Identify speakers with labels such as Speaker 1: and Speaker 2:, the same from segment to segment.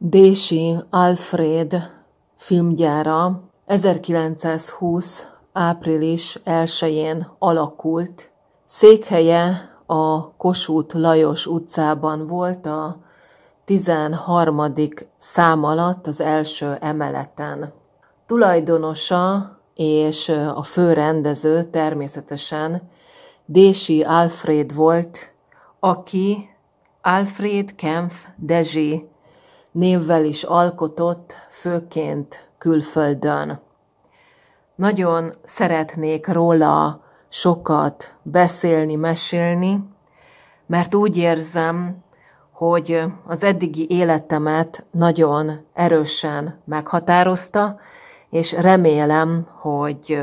Speaker 1: Dési Alfred filmgyára 1920. április 1-én alakult. Székhelye a Kossuth Lajos utcában volt a 13. szám alatt az első emeleten. Tulajdonosa és a főrendező természetesen Dési Alfred volt, aki Alfred Kempf Dezsi névvel is alkotott, főként külföldön. Nagyon szeretnék róla sokat beszélni, mesélni, mert úgy érzem, hogy az eddigi életemet nagyon erősen meghatározta, és remélem, hogy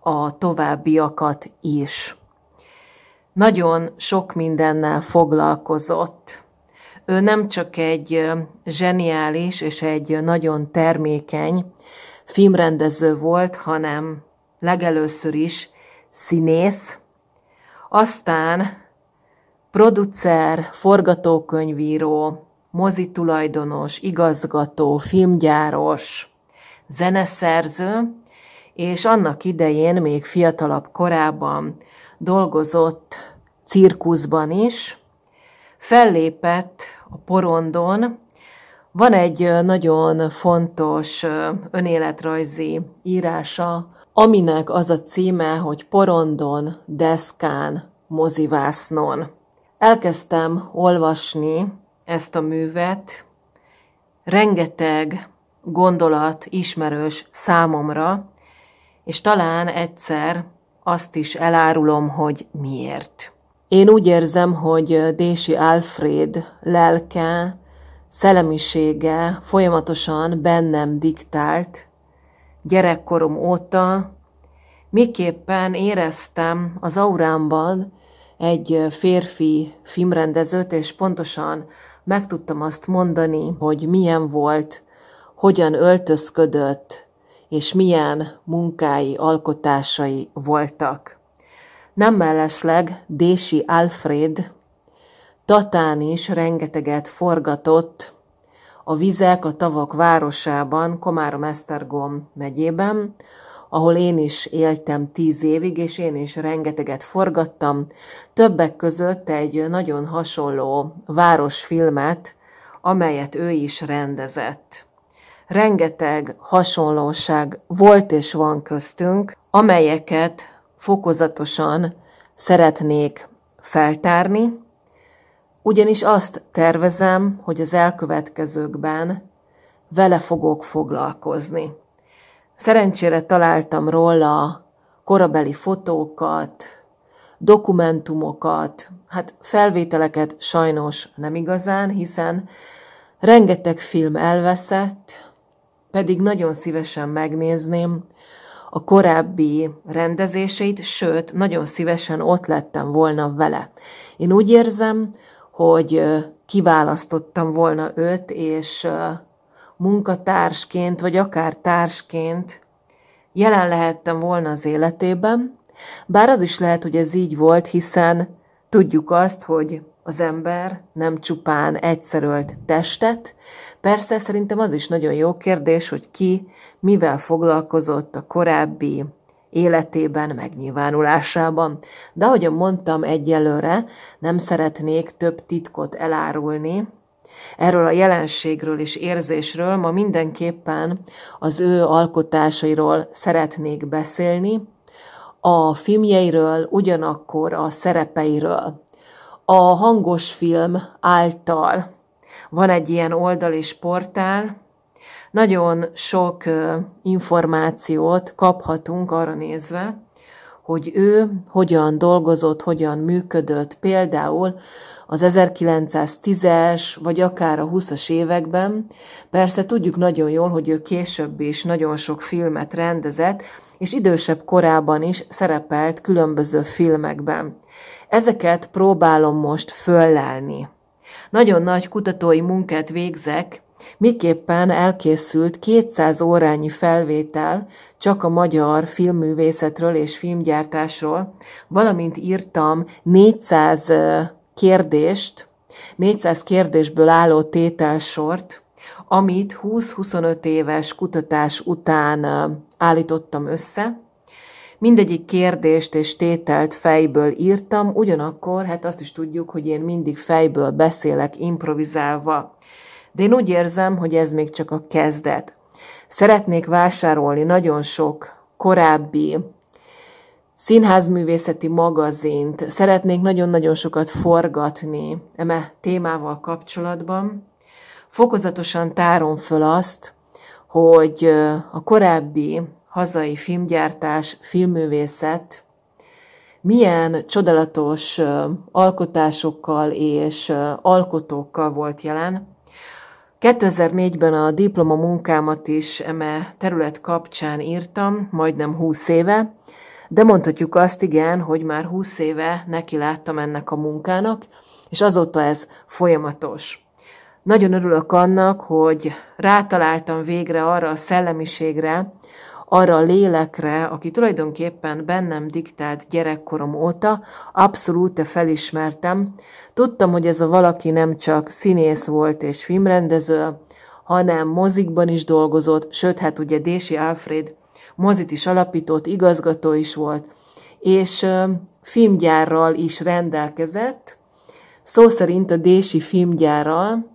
Speaker 1: a továbbiakat is. Nagyon sok mindennel foglalkozott. Ő nem csak egy zseniális és egy nagyon termékeny filmrendező volt, hanem legelőször is színész, aztán producer, forgatókönyvíró, mozitulajdonos, igazgató, filmgyáros, zeneszerző, és annak idején még fiatalabb korában dolgozott cirkuszban is, fellépett a porondon. Van egy nagyon fontos önéletrajzi írása, aminek az a címe, hogy Porondon, Deszkán, Mozivásznon. Elkezdtem olvasni ezt a művet, rengeteg gondolat ismerős számomra, és talán egyszer azt is elárulom, hogy miért. Én úgy érzem, hogy Dési Alfred lelke, szellemisége folyamatosan bennem diktált gyerekkorom óta, miképpen éreztem az aurámban egy férfi filmrendezőt, és pontosan meg tudtam azt mondani, hogy milyen volt, hogyan öltözködött, és milyen munkái, alkotásai voltak. Nem mellesleg Dési Alfred Tatán is rengeteget forgatott a vizek a tavak városában, Komárom-Esztergom megyében, ahol én is éltem tíz évig, és én is rengeteget forgattam. Többek között egy nagyon hasonló városfilmet, amelyet ő is rendezett. Rengeteg hasonlóság volt és van köztünk, amelyeket fokozatosan szeretnék feltárni, ugyanis azt tervezem, hogy az elkövetkezőkben vele fogok foglalkozni. Szerencsére találtam róla korabeli fotókat, dokumentumokat, hát felvételeket sajnos nem igazán, hiszen rengeteg film elveszett, pedig nagyon szívesen megnézném, a korábbi rendezéseit, sőt, nagyon szívesen ott lettem volna vele. Én úgy érzem, hogy kiválasztottam volna őt, és munkatársként, vagy akár társként jelen lehettem volna az életében, bár az is lehet, hogy ez így volt, hiszen tudjuk azt, hogy az ember nem csupán egyszerölt testet, Persze szerintem az is nagyon jó kérdés, hogy ki mivel foglalkozott a korábbi életében, megnyilvánulásában. De ahogyan mondtam egyelőre, nem szeretnék több titkot elárulni, Erről a jelenségről és érzésről ma mindenképpen az ő alkotásairól szeretnék beszélni, a filmjeiről, ugyanakkor a szerepeiről. A hangos film által van egy ilyen oldal és portál, nagyon sok információt kaphatunk arra nézve, hogy ő hogyan dolgozott, hogyan működött, például az 1910-es, vagy akár a 20-as években. Persze tudjuk nagyon jól, hogy ő később is nagyon sok filmet rendezett, és idősebb korában is szerepelt különböző filmekben. Ezeket próbálom most föllelni nagyon nagy kutatói munkát végzek, miképpen elkészült 200 órányi felvétel csak a magyar filmművészetről és filmgyártásról, valamint írtam 400 kérdést, 400 kérdésből álló tételsort, amit 20-25 éves kutatás után állítottam össze, Mindegyik kérdést és tételt fejből írtam, ugyanakkor, hát azt is tudjuk, hogy én mindig fejből beszélek, improvizálva. De én úgy érzem, hogy ez még csak a kezdet. Szeretnék vásárolni nagyon sok korábbi színházművészeti magazint, szeretnék nagyon-nagyon sokat forgatni eme témával kapcsolatban. Fokozatosan tárom föl azt, hogy a korábbi hazai filmgyártás, filmművészet milyen csodálatos alkotásokkal és alkotókkal volt jelen. 2004-ben a diploma munkámat is eme terület kapcsán írtam, majdnem 20 éve, de mondhatjuk azt igen, hogy már 20 éve neki láttam ennek a munkának, és azóta ez folyamatos. Nagyon örülök annak, hogy rátaláltam végre arra a szellemiségre, arra a lélekre, aki tulajdonképpen bennem diktált gyerekkorom óta, abszolút felismertem. Tudtam, hogy ez a valaki nem csak színész volt és filmrendező, hanem mozikban is dolgozott, sőt, hát ugye Dési Alfred mozit is alapított, igazgató is volt, és filmgyárral is rendelkezett, szó szerint a Dési filmgyárral,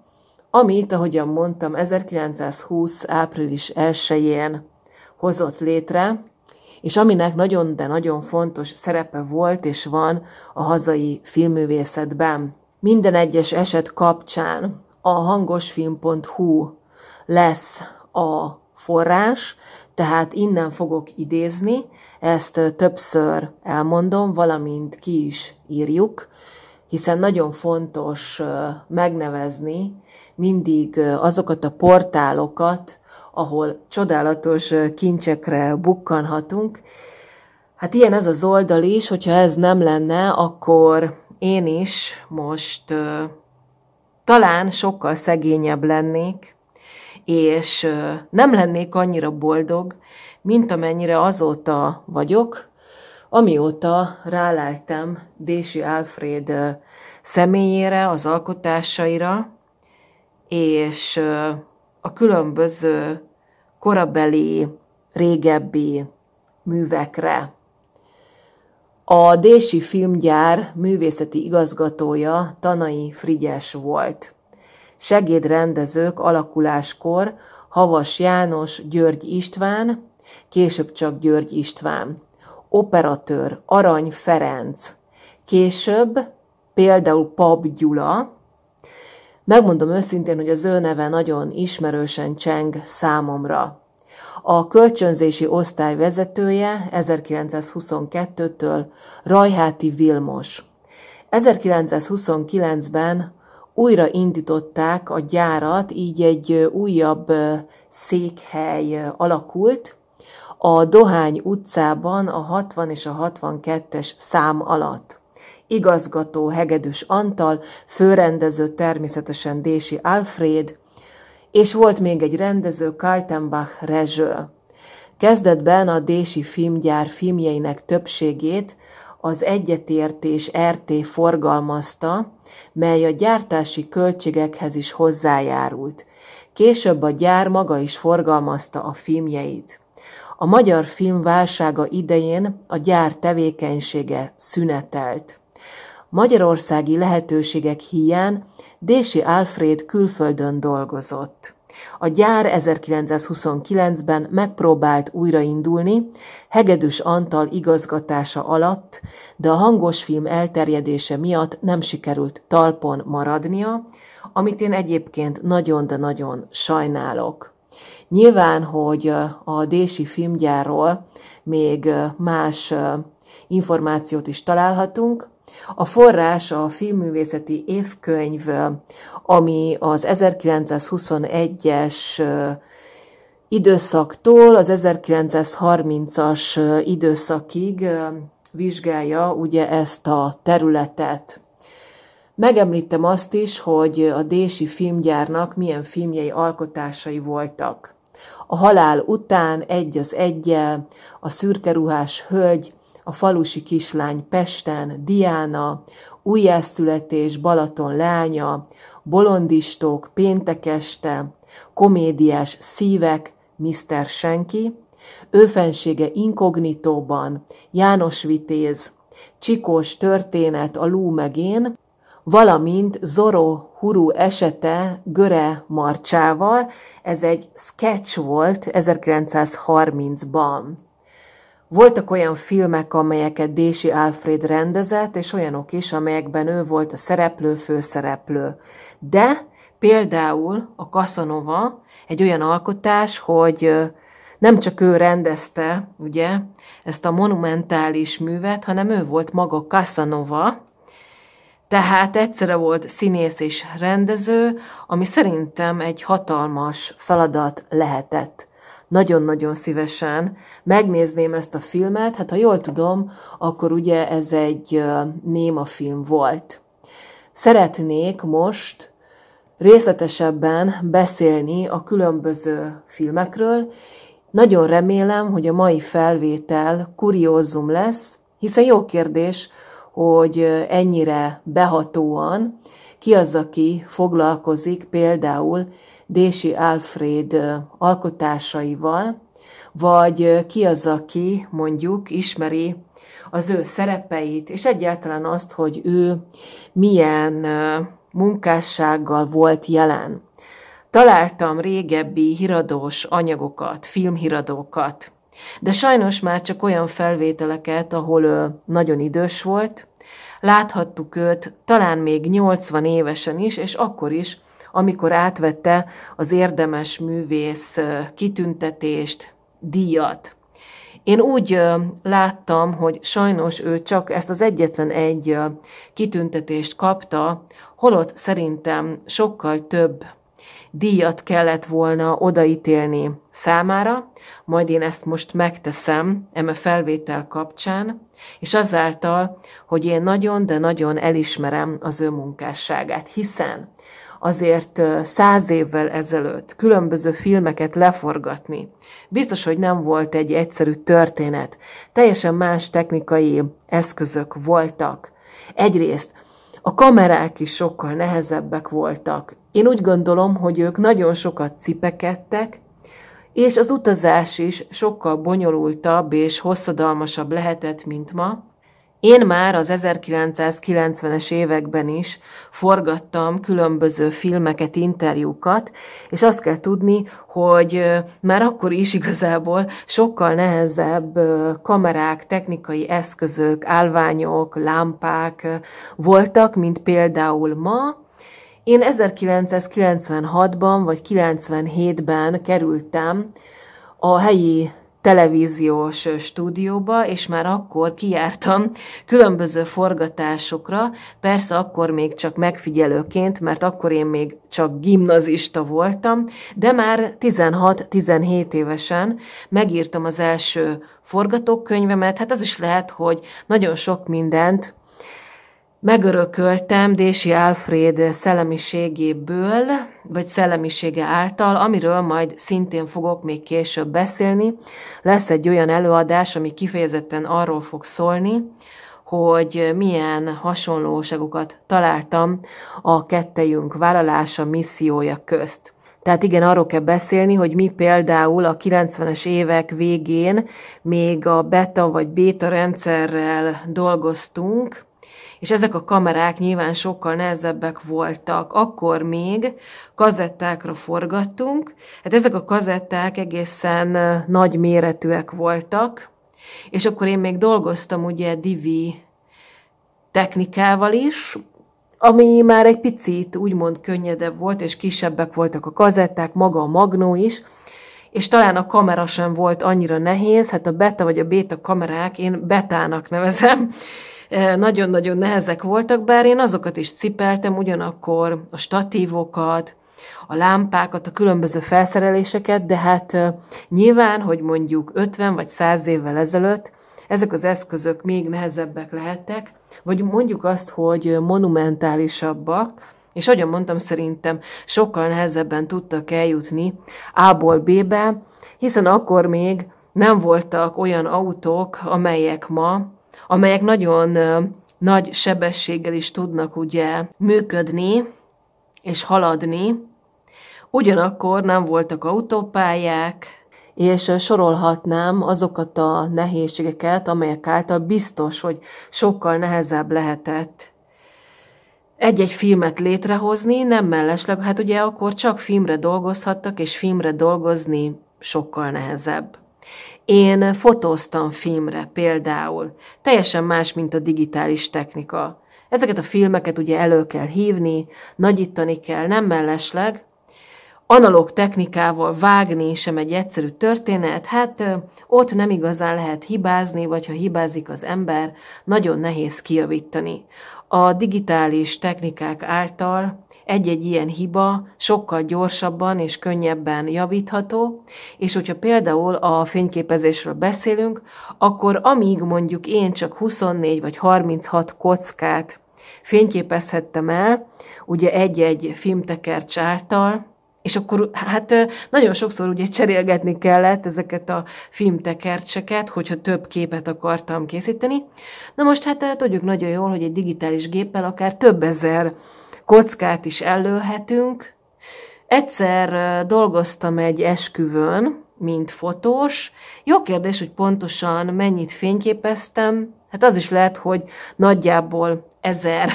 Speaker 1: amit, ahogyan mondtam, 1920. április 1-én hozott létre, és aminek nagyon, de nagyon fontos szerepe volt és van a hazai filmművészetben. Minden egyes eset kapcsán a hangosfilm.hu lesz a forrás, tehát innen fogok idézni, ezt többször elmondom, valamint ki is írjuk, hiszen nagyon fontos megnevezni mindig azokat a portálokat, ahol csodálatos kincsekre bukkanhatunk. Hát ilyen ez az oldal is, hogyha ez nem lenne, akkor én is most ö, talán sokkal szegényebb lennék, és ö, nem lennék annyira boldog, mint amennyire azóta vagyok, amióta ráláltam Dési Alfred személyére, az alkotásaira, és a különböző korabeli, régebbi művekre. A Dési Filmgyár művészeti igazgatója Tanai Frigyes volt. Segédrendezők alakuláskor Havas János György István, később csak György István, operatőr Arany Ferenc, később például Pap Gyula, Megmondom őszintén, hogy az ő neve nagyon ismerősen cseng számomra. A kölcsönzési osztály vezetője 1922-től Rajháti Vilmos. 1929-ben újra indították a gyárat, így egy újabb székhely alakult, a Dohány utcában a 60 és a 62-es szám alatt igazgató Hegedűs Antal, főrendező természetesen Dési Alfred, és volt még egy rendező Kaltenbach Rezső. Kezdetben a Dési filmgyár filmjeinek többségét az Egyetértés RT forgalmazta, mely a gyártási költségekhez is hozzájárult. Később a gyár maga is forgalmazta a filmjeit. A magyar film válsága idején a gyár tevékenysége szünetelt magyarországi lehetőségek hiány Dési Alfred külföldön dolgozott. A gyár 1929-ben megpróbált újraindulni, Hegedűs Antal igazgatása alatt, de a hangos film elterjedése miatt nem sikerült talpon maradnia, amit én egyébként nagyon, de nagyon sajnálok. Nyilván, hogy a Dési filmgyárról még más információt is találhatunk, a forrás a filmművészeti évkönyv, ami az 1921-es időszaktól az 1930-as időszakig vizsgálja ugye ezt a területet. Megemlítem azt is, hogy a Dési filmgyárnak milyen filmjei alkotásai voltak. A halál után egy az egyel, a szürkeruhás hölgy, a falusi kislány Pesten, Diana, újjászületés Balaton lánya, bolondistók péntek este, komédiás szívek, Mr. Senki, őfensége inkognitóban, János Vitéz, Csikós történet a lú megén, valamint Zoro Huru esete Göre Marcsával, ez egy sketch volt 1930-ban. Voltak olyan filmek, amelyeket Dési Alfred rendezett, és olyanok is, amelyekben ő volt a szereplő, főszereplő. De például a Casanova egy olyan alkotás, hogy nem csak ő rendezte, ugye, ezt a monumentális művet, hanem ő volt maga Casanova, tehát egyszerre volt színész és rendező, ami szerintem egy hatalmas feladat lehetett nagyon-nagyon szívesen megnézném ezt a filmet, hát ha jól tudom, akkor ugye ez egy néma film volt. Szeretnék most részletesebben beszélni a különböző filmekről, nagyon remélem, hogy a mai felvétel kuriózum lesz, hiszen jó kérdés, hogy ennyire behatóan ki az, aki foglalkozik például Dési Alfred alkotásaival, vagy ki az, aki mondjuk ismeri az ő szerepeit, és egyáltalán azt, hogy ő milyen munkássággal volt jelen. Találtam régebbi híradós anyagokat, filmhíradókat, de sajnos már csak olyan felvételeket, ahol ő nagyon idős volt, láthattuk őt talán még 80 évesen is, és akkor is amikor átvette az érdemes művész kitüntetést, díjat. Én úgy láttam, hogy sajnos ő csak ezt az egyetlen egy kitüntetést kapta, holott szerintem sokkal több díjat kellett volna odaítélni számára, majd én ezt most megteszem eme felvétel kapcsán, és azáltal, hogy én nagyon, de nagyon elismerem az ő munkásságát, hiszen azért száz évvel ezelőtt különböző filmeket leforgatni biztos, hogy nem volt egy egyszerű történet. Teljesen más technikai eszközök voltak. Egyrészt a kamerák is sokkal nehezebbek voltak. Én úgy gondolom, hogy ők nagyon sokat cipekedtek, és az utazás is sokkal bonyolultabb és hosszadalmasabb lehetett, mint ma. Én már az 1990-es években is forgattam különböző filmeket, interjúkat, és azt kell tudni, hogy már akkor is igazából sokkal nehezebb kamerák, technikai eszközök, állványok, lámpák voltak, mint például ma, én 1996-ban vagy 97-ben kerültem a helyi televíziós stúdióba, és már akkor kijártam különböző forgatásokra, persze akkor még csak megfigyelőként, mert akkor én még csak gimnazista voltam, de már 16-17 évesen megírtam az első forgatókönyvemet, hát az is lehet, hogy nagyon sok mindent megörököltem Dési Alfred szellemiségéből, vagy szellemisége által, amiről majd szintén fogok még később beszélni. Lesz egy olyan előadás, ami kifejezetten arról fog szólni, hogy milyen hasonlóságokat találtam a kettejünk vállalása missziója közt. Tehát igen, arról kell beszélni, hogy mi például a 90-es évek végén még a beta vagy béta rendszerrel dolgoztunk, és ezek a kamerák nyilván sokkal nehezebbek voltak. Akkor még kazettákra forgattunk, hát ezek a kazetták egészen nagy méretűek voltak, és akkor én még dolgoztam ugye Divi technikával is, ami már egy picit úgymond könnyedebb volt, és kisebbek voltak a kazetták, maga a magnó is, és talán a kamera sem volt annyira nehéz, hát a beta vagy a béta kamerák, én betának nevezem, Eh, nagyon-nagyon nehezek voltak, bár én azokat is cipeltem, ugyanakkor a statívokat, a lámpákat, a különböző felszereléseket, de hát eh, nyilván, hogy mondjuk 50 vagy 100 évvel ezelőtt ezek az eszközök még nehezebbek lehettek, vagy mondjuk azt, hogy monumentálisabbak, és ahogyan mondtam, szerintem sokkal nehezebben tudtak eljutni A-ból B-be, hiszen akkor még nem voltak olyan autók, amelyek ma amelyek nagyon nagy sebességgel is tudnak ugye működni és haladni. Ugyanakkor nem voltak autópályák, és sorolhatnám azokat a nehézségeket, amelyek által biztos, hogy sokkal nehezebb lehetett egy-egy filmet létrehozni, nem mellesleg, hát ugye akkor csak filmre dolgozhattak, és filmre dolgozni sokkal nehezebb. Én fotóztam filmre például. Teljesen más, mint a digitális technika. Ezeket a filmeket ugye elő kell hívni, nagyítani kell, nem mellesleg. Analóg technikával vágni sem egy egyszerű történet, hát ott nem igazán lehet hibázni, vagy ha hibázik az ember, nagyon nehéz kijavítani. A digitális technikák által egy-egy ilyen hiba sokkal gyorsabban és könnyebben javítható, és hogyha például a fényképezésről beszélünk, akkor amíg mondjuk én csak 24 vagy 36 kockát fényképezhettem el, ugye egy-egy filmtekercs által, és akkor hát nagyon sokszor ugye cserélgetni kellett ezeket a filmtekercseket, hogyha több képet akartam készíteni. Na most hát tudjuk nagyon jól, hogy egy digitális géppel akár több ezer kockát is előhetünk. Egyszer dolgoztam egy esküvőn, mint fotós. Jó kérdés, hogy pontosan mennyit fényképeztem. Hát az is lehet, hogy nagyjából ezer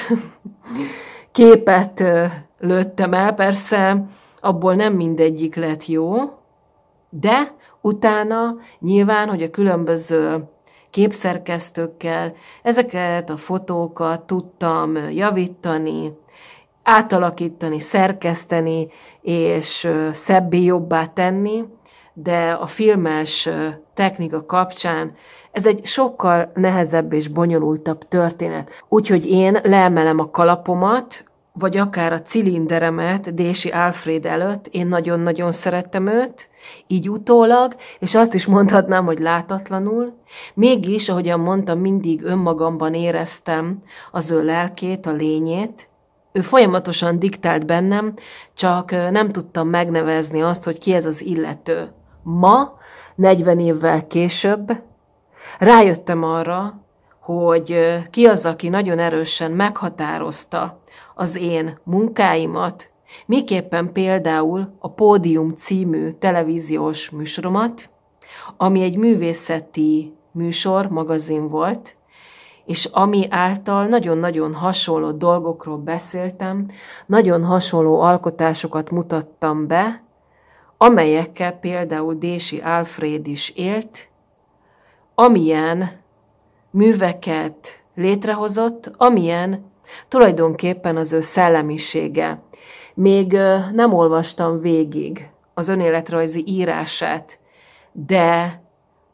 Speaker 1: képet lőttem el, persze abból nem mindegyik lett jó, de utána nyilván, hogy a különböző képszerkesztőkkel ezeket a fotókat tudtam javítani, átalakítani, szerkeszteni, és szebbé jobbá tenni, de a filmes technika kapcsán ez egy sokkal nehezebb és bonyolultabb történet. Úgyhogy én leemelem a kalapomat, vagy akár a cilinderemet Dési Alfred előtt, én nagyon-nagyon szerettem őt, így utólag, és azt is mondhatnám, hogy látatlanul, mégis, ahogyan mondtam, mindig önmagamban éreztem az ő lelkét, a lényét, ő folyamatosan diktált bennem, csak nem tudtam megnevezni azt, hogy ki ez az illető. Ma, 40 évvel később, rájöttem arra, hogy ki az, aki nagyon erősen meghatározta az én munkáimat, miképpen például a Pódium című televíziós műsoromat, ami egy művészeti műsor, magazin volt, és ami által nagyon-nagyon hasonló dolgokról beszéltem, nagyon hasonló alkotásokat mutattam be, amelyekkel például Dési Alfred is élt, amilyen műveket létrehozott, amilyen Tulajdonképpen az ő szellemisége. Még nem olvastam végig az önéletrajzi írását, de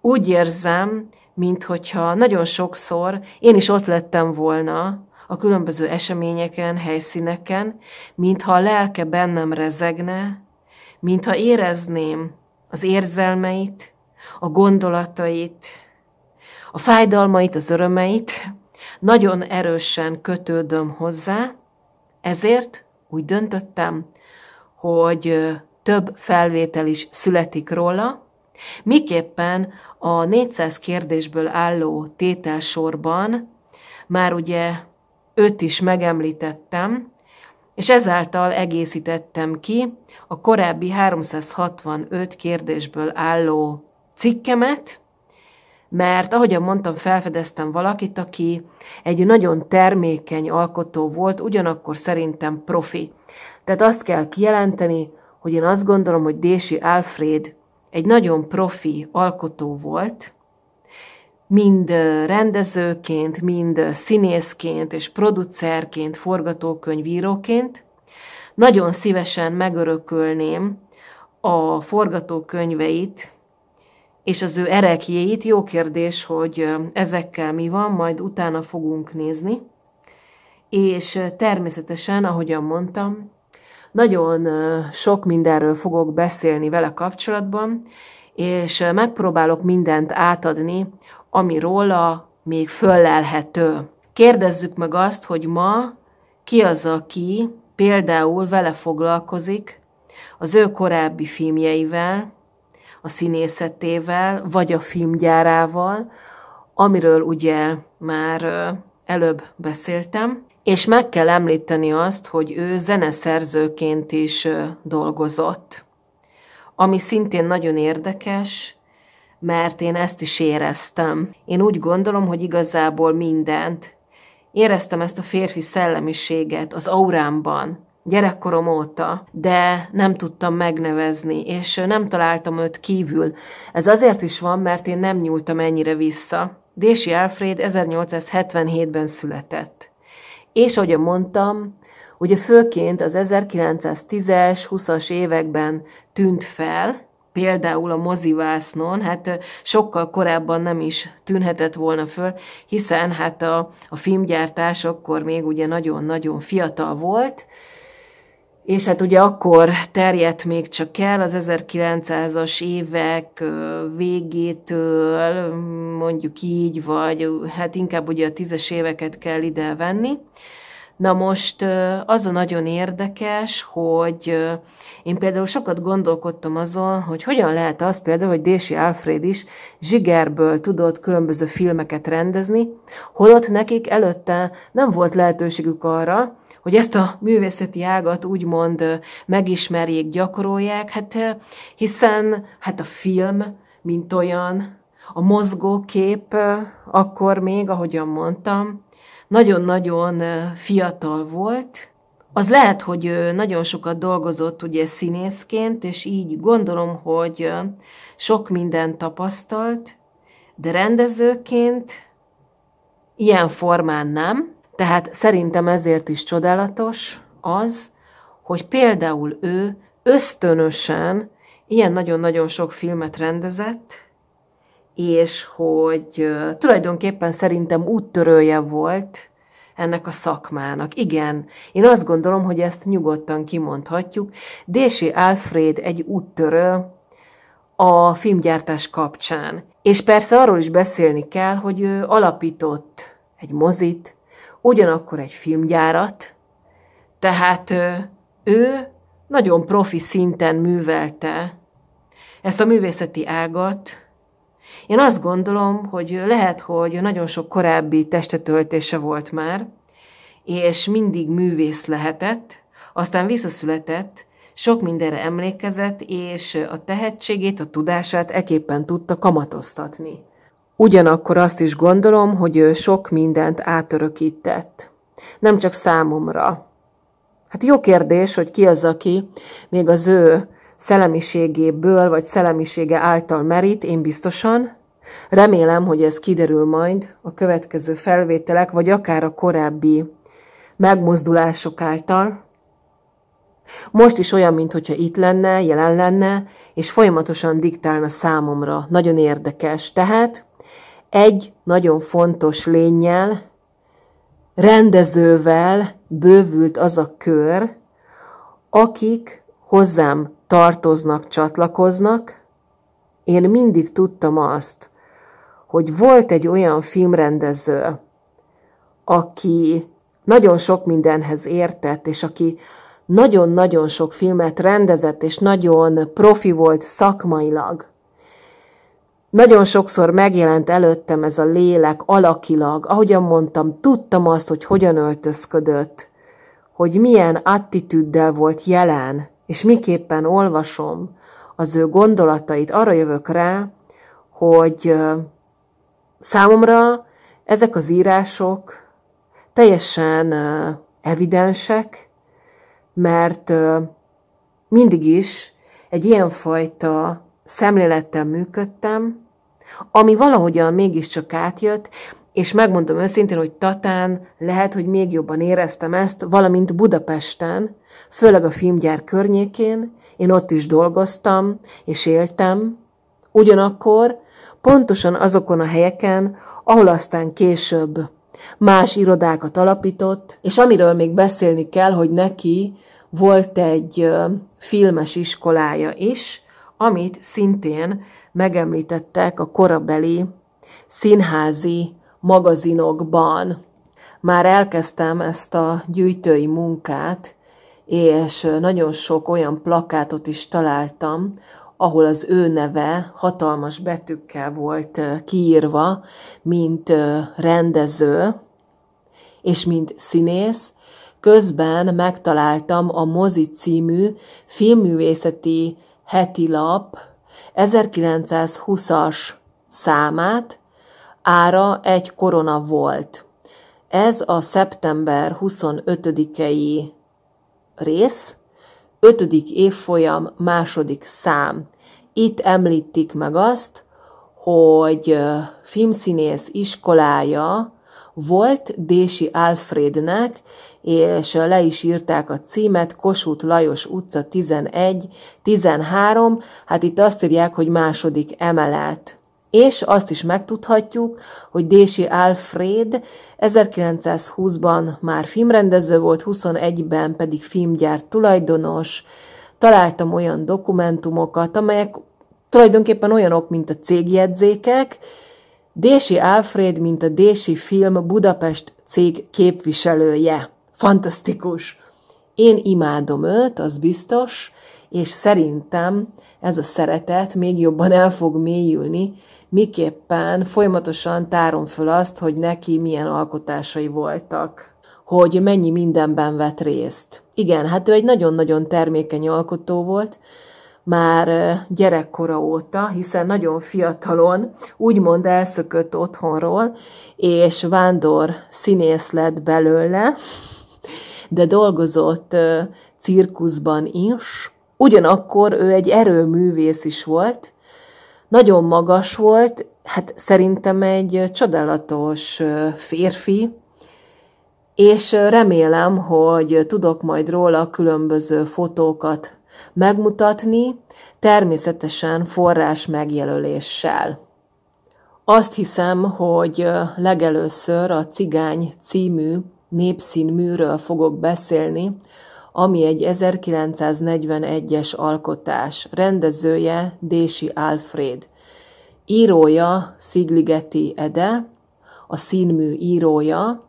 Speaker 1: úgy érzem, minthogyha nagyon sokszor én is ott lettem volna a különböző eseményeken, helyszíneken, mintha a lelke bennem rezegne, mintha érezném az érzelmeit, a gondolatait, a fájdalmait, az örömeit, nagyon erősen kötődöm hozzá, ezért úgy döntöttem, hogy több felvétel is születik róla, miképpen a 400 kérdésből álló tételsorban már ugye öt is megemlítettem, és ezáltal egészítettem ki a korábbi 365 kérdésből álló cikkemet, mert ahogyan mondtam, felfedeztem valakit, aki egy nagyon termékeny alkotó volt, ugyanakkor szerintem profi. Tehát azt kell kijelenteni, hogy én azt gondolom, hogy Dési Alfred egy nagyon profi alkotó volt, mind rendezőként, mind színészként és producerként, forgatókönyvíróként. Nagyon szívesen megörökölném a forgatókönyveit, és az ő erekjéit. Jó kérdés, hogy ezekkel mi van, majd utána fogunk nézni. És természetesen, ahogyan mondtam, nagyon sok mindenről fogok beszélni vele kapcsolatban, és megpróbálok mindent átadni, ami róla még föllelhető. Kérdezzük meg azt, hogy ma ki az, aki például vele foglalkozik, az ő korábbi filmjeivel, a színészetével, vagy a filmgyárával, amiről ugye már előbb beszéltem, és meg kell említeni azt, hogy ő zeneszerzőként is dolgozott, ami szintén nagyon érdekes, mert én ezt is éreztem. Én úgy gondolom, hogy igazából mindent. Éreztem ezt a férfi szellemiséget az aurámban, gyerekkorom óta, de nem tudtam megnevezni, és nem találtam őt kívül. Ez azért is van, mert én nem nyúltam ennyire vissza. Dési Alfred 1877-ben született. És ahogy mondtam, ugye főként az 1910-es, 20-as években tűnt fel, például a mozivásznon, hát sokkal korábban nem is tűnhetett volna föl, hiszen hát a, a filmgyártás akkor még ugye nagyon-nagyon fiatal volt, és hát ugye akkor terjedt még csak el az 1900-as évek végétől, mondjuk így, vagy hát inkább ugye a tízes éveket kell ide venni. Na most az a nagyon érdekes, hogy én például sokat gondolkodtam azon, hogy hogyan lehet az például, hogy Dési Alfred is zsigerből tudott különböző filmeket rendezni, holott nekik előtte nem volt lehetőségük arra, hogy ezt a művészeti ágat úgymond megismerjék, gyakorolják, hát hiszen hát a film, mint olyan, a mozgókép akkor még, ahogyan mondtam, nagyon-nagyon fiatal volt, az lehet, hogy nagyon sokat dolgozott ugye színészként, és így gondolom, hogy sok mindent tapasztalt, de rendezőként ilyen formán nem, tehát szerintem ezért is csodálatos az, hogy például ő ösztönösen ilyen nagyon-nagyon sok filmet rendezett, és hogy tulajdonképpen szerintem úttörője volt ennek a szakmának. Igen, én azt gondolom, hogy ezt nyugodtan kimondhatjuk. Dési Alfred egy úttörő a filmgyártás kapcsán. És persze arról is beszélni kell, hogy ő alapított egy mozit, ugyanakkor egy filmgyárat, tehát ő nagyon profi szinten művelte ezt a művészeti ágat. Én azt gondolom, hogy lehet, hogy nagyon sok korábbi testetöltése volt már, és mindig művész lehetett, aztán visszaszületett, sok mindenre emlékezett, és a tehetségét, a tudását eképpen tudta kamatoztatni. Ugyanakkor azt is gondolom, hogy ő sok mindent átörökített. Nem csak számomra. Hát jó kérdés, hogy ki az, aki még az ő szellemiségéből vagy szellemisége által merít, én biztosan. Remélem, hogy ez kiderül majd a következő felvételek, vagy akár a korábbi megmozdulások által. Most is olyan, mintha itt lenne, jelen lenne, és folyamatosan diktálna számomra. Nagyon érdekes. Tehát egy nagyon fontos lényel, rendezővel bővült az a kör, akik hozzám tartoznak, csatlakoznak. Én mindig tudtam azt, hogy volt egy olyan filmrendező, aki nagyon sok mindenhez értett, és aki nagyon-nagyon sok filmet rendezett, és nagyon profi volt szakmailag. Nagyon sokszor megjelent előttem ez a lélek alakilag, ahogyan mondtam, tudtam azt, hogy hogyan öltözködött, hogy milyen attitűddel volt jelen, és miképpen olvasom az ő gondolatait, arra jövök rá, hogy számomra ezek az írások teljesen evidensek, mert mindig is egy ilyenfajta szemlélettel működtem, ami valahogyan mégiscsak átjött, és megmondom őszintén, hogy Tatán lehet, hogy még jobban éreztem ezt, valamint Budapesten, főleg a filmgyár környékén, én ott is dolgoztam, és éltem. Ugyanakkor pontosan azokon a helyeken, ahol aztán később más irodákat alapított, és amiről még beszélni kell, hogy neki volt egy filmes iskolája is, amit szintén megemlítettek a korabeli színházi magazinokban. Már elkezdtem ezt a gyűjtői munkát, és nagyon sok olyan plakátot is találtam, ahol az ő neve hatalmas betűkkel volt kiírva, mint rendező és mint színész. Közben megtaláltam a Mozi című filmművészeti heti lap 1920-as számát, ára egy korona volt. Ez a szeptember 25-i rész, 5. évfolyam, második szám. Itt említik meg azt, hogy filmszínész iskolája volt Dési Alfrednek, és le is írták a címet, Kossuth Lajos utca 11, 13, hát itt azt írják, hogy második emelet. És azt is megtudhatjuk, hogy Dési Alfred 1920-ban már filmrendező volt, 21-ben pedig filmgyár tulajdonos. Találtam olyan dokumentumokat, amelyek tulajdonképpen olyanok, mint a cégjegyzékek, Dési Alfred, mint a Dési Film Budapest cég képviselője fantasztikus. Én imádom őt, az biztos, és szerintem ez a szeretet még jobban el fog mélyülni, miképpen folyamatosan tárom föl azt, hogy neki milyen alkotásai voltak hogy mennyi mindenben vett részt. Igen, hát ő egy nagyon-nagyon termékeny alkotó volt, már gyerekkora óta, hiszen nagyon fiatalon úgymond elszökött otthonról, és vándor színész lett belőle, de dolgozott cirkuszban is. Ugyanakkor ő egy erőművész is volt, nagyon magas volt, hát szerintem egy csodálatos férfi, és remélem, hogy tudok majd róla különböző fotókat megmutatni, természetesen forrás megjelöléssel. Azt hiszem, hogy legelőször a Cigány című népszínműről fogok beszélni, ami egy 1941-es alkotás, rendezője Dési Alfred, írója Szigligeti Ede, a színmű írója,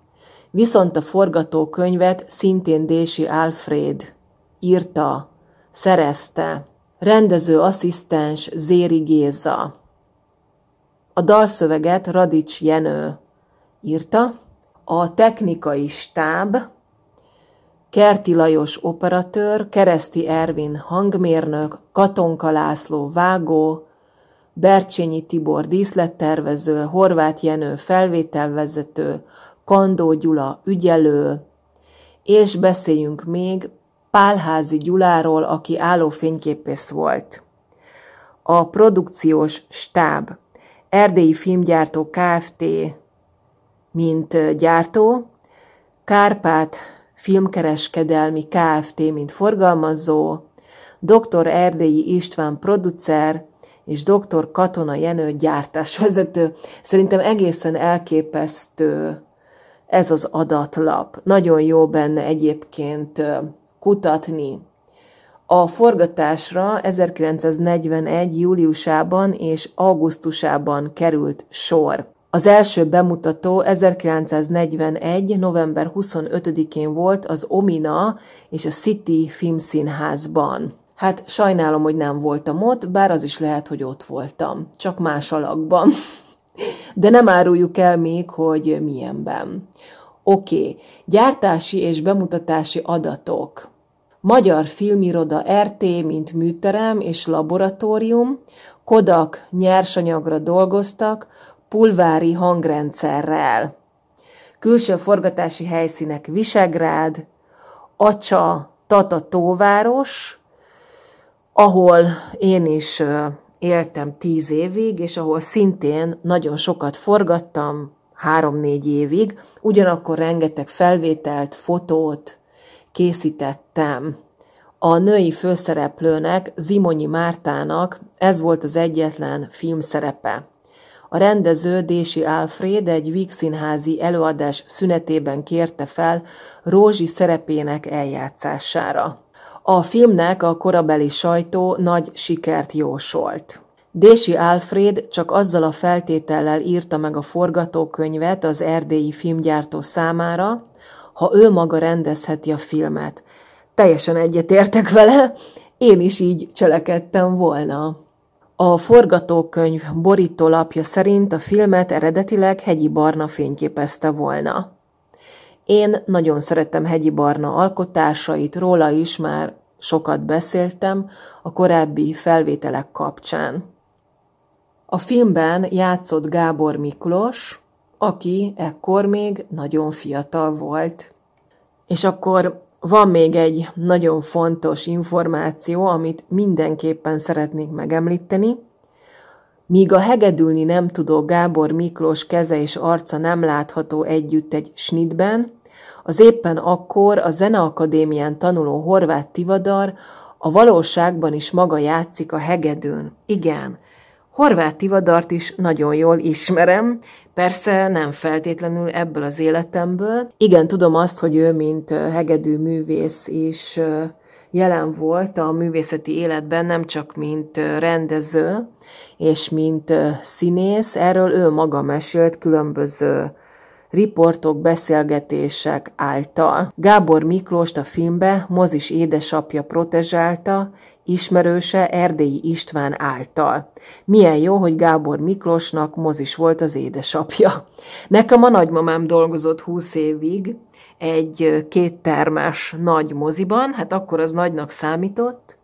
Speaker 1: viszont a forgatókönyvet szintén Dési Alfred írta, szerezte, rendező asszisztens Zéri Géza. A dalszöveget Radics Jenő írta, a technikai stáb, Kerti Lajos operatőr, Kereszti Ervin hangmérnök, Katonka László vágó, Bercsényi Tibor díszlettervező, Horváth Jenő felvételvezető, Kandó Gyula ügyelő, és beszéljünk még Pálházi Gyuláról, aki fényképész volt. A produkciós stáb, Erdélyi Filmgyártó Kft., mint gyártó, Kárpát filmkereskedelmi Kft., mint forgalmazó, dr. Erdélyi István producer, és dr. Katona Jenő gyártásvezető. Szerintem egészen elképesztő ez az adatlap. Nagyon jó benne egyébként kutatni. A forgatásra 1941. júliusában és augusztusában került sor. Az első bemutató 1941. november 25-én volt az Omina és a City Filmszínházban. Hát sajnálom, hogy nem voltam ott, bár az is lehet, hogy ott voltam, csak más alakban. De nem áruljuk el még, hogy milyenben. Oké, okay. gyártási és bemutatási adatok. Magyar Filmiroda RT, mint műterem és laboratórium, Kodak nyersanyagra dolgoztak, pulvári hangrendszerrel. Külső forgatási helyszínek Visegrád, Acsa, Tata Tóváros, ahol én is éltem tíz évig, és ahol szintén nagyon sokat forgattam, három-négy évig, ugyanakkor rengeteg felvételt, fotót készítettem. A női főszereplőnek, Zimonyi Mártának ez volt az egyetlen filmszerepe. A rendező Dési Alfred egy vígszínházi előadás szünetében kérte fel Rózsi szerepének eljátszására. A filmnek a korabeli sajtó nagy sikert jósolt. Dési Alfred csak azzal a feltétellel írta meg a forgatókönyvet az erdélyi filmgyártó számára, ha ő maga rendezheti a filmet. Teljesen egyetértek vele, én is így cselekedtem volna. A forgatókönyv borítólapja szerint a filmet eredetileg Hegyi Barna fényképezte volna. Én nagyon szerettem Hegyi Barna alkotásait, róla is már sokat beszéltem a korábbi felvételek kapcsán. A filmben játszott Gábor Miklós, aki ekkor még nagyon fiatal volt. És akkor van még egy nagyon fontos információ, amit mindenképpen szeretnék megemlíteni. Míg a hegedülni nem tudó Gábor Miklós keze és arca nem látható együtt egy snitben, az éppen akkor a Zeneakadémián tanuló Horváth Tivadar a valóságban is maga játszik a hegedűn. Igen, Horváth Tivadart is nagyon jól ismerem, Persze nem feltétlenül ebből az életemből. Igen, tudom azt, hogy ő, mint hegedű művész is jelen volt a művészeti életben, nem csak mint rendező és mint színész, erről ő maga mesélt különböző riportok, beszélgetések által. Gábor Miklóst a filmbe mozis édesapja protezsálta, ismerőse Erdélyi István által. Milyen jó, hogy Gábor Miklósnak mozis volt az édesapja. Nekem a nagymamám dolgozott húsz évig egy kéttermes nagy moziban, hát akkor az nagynak számított,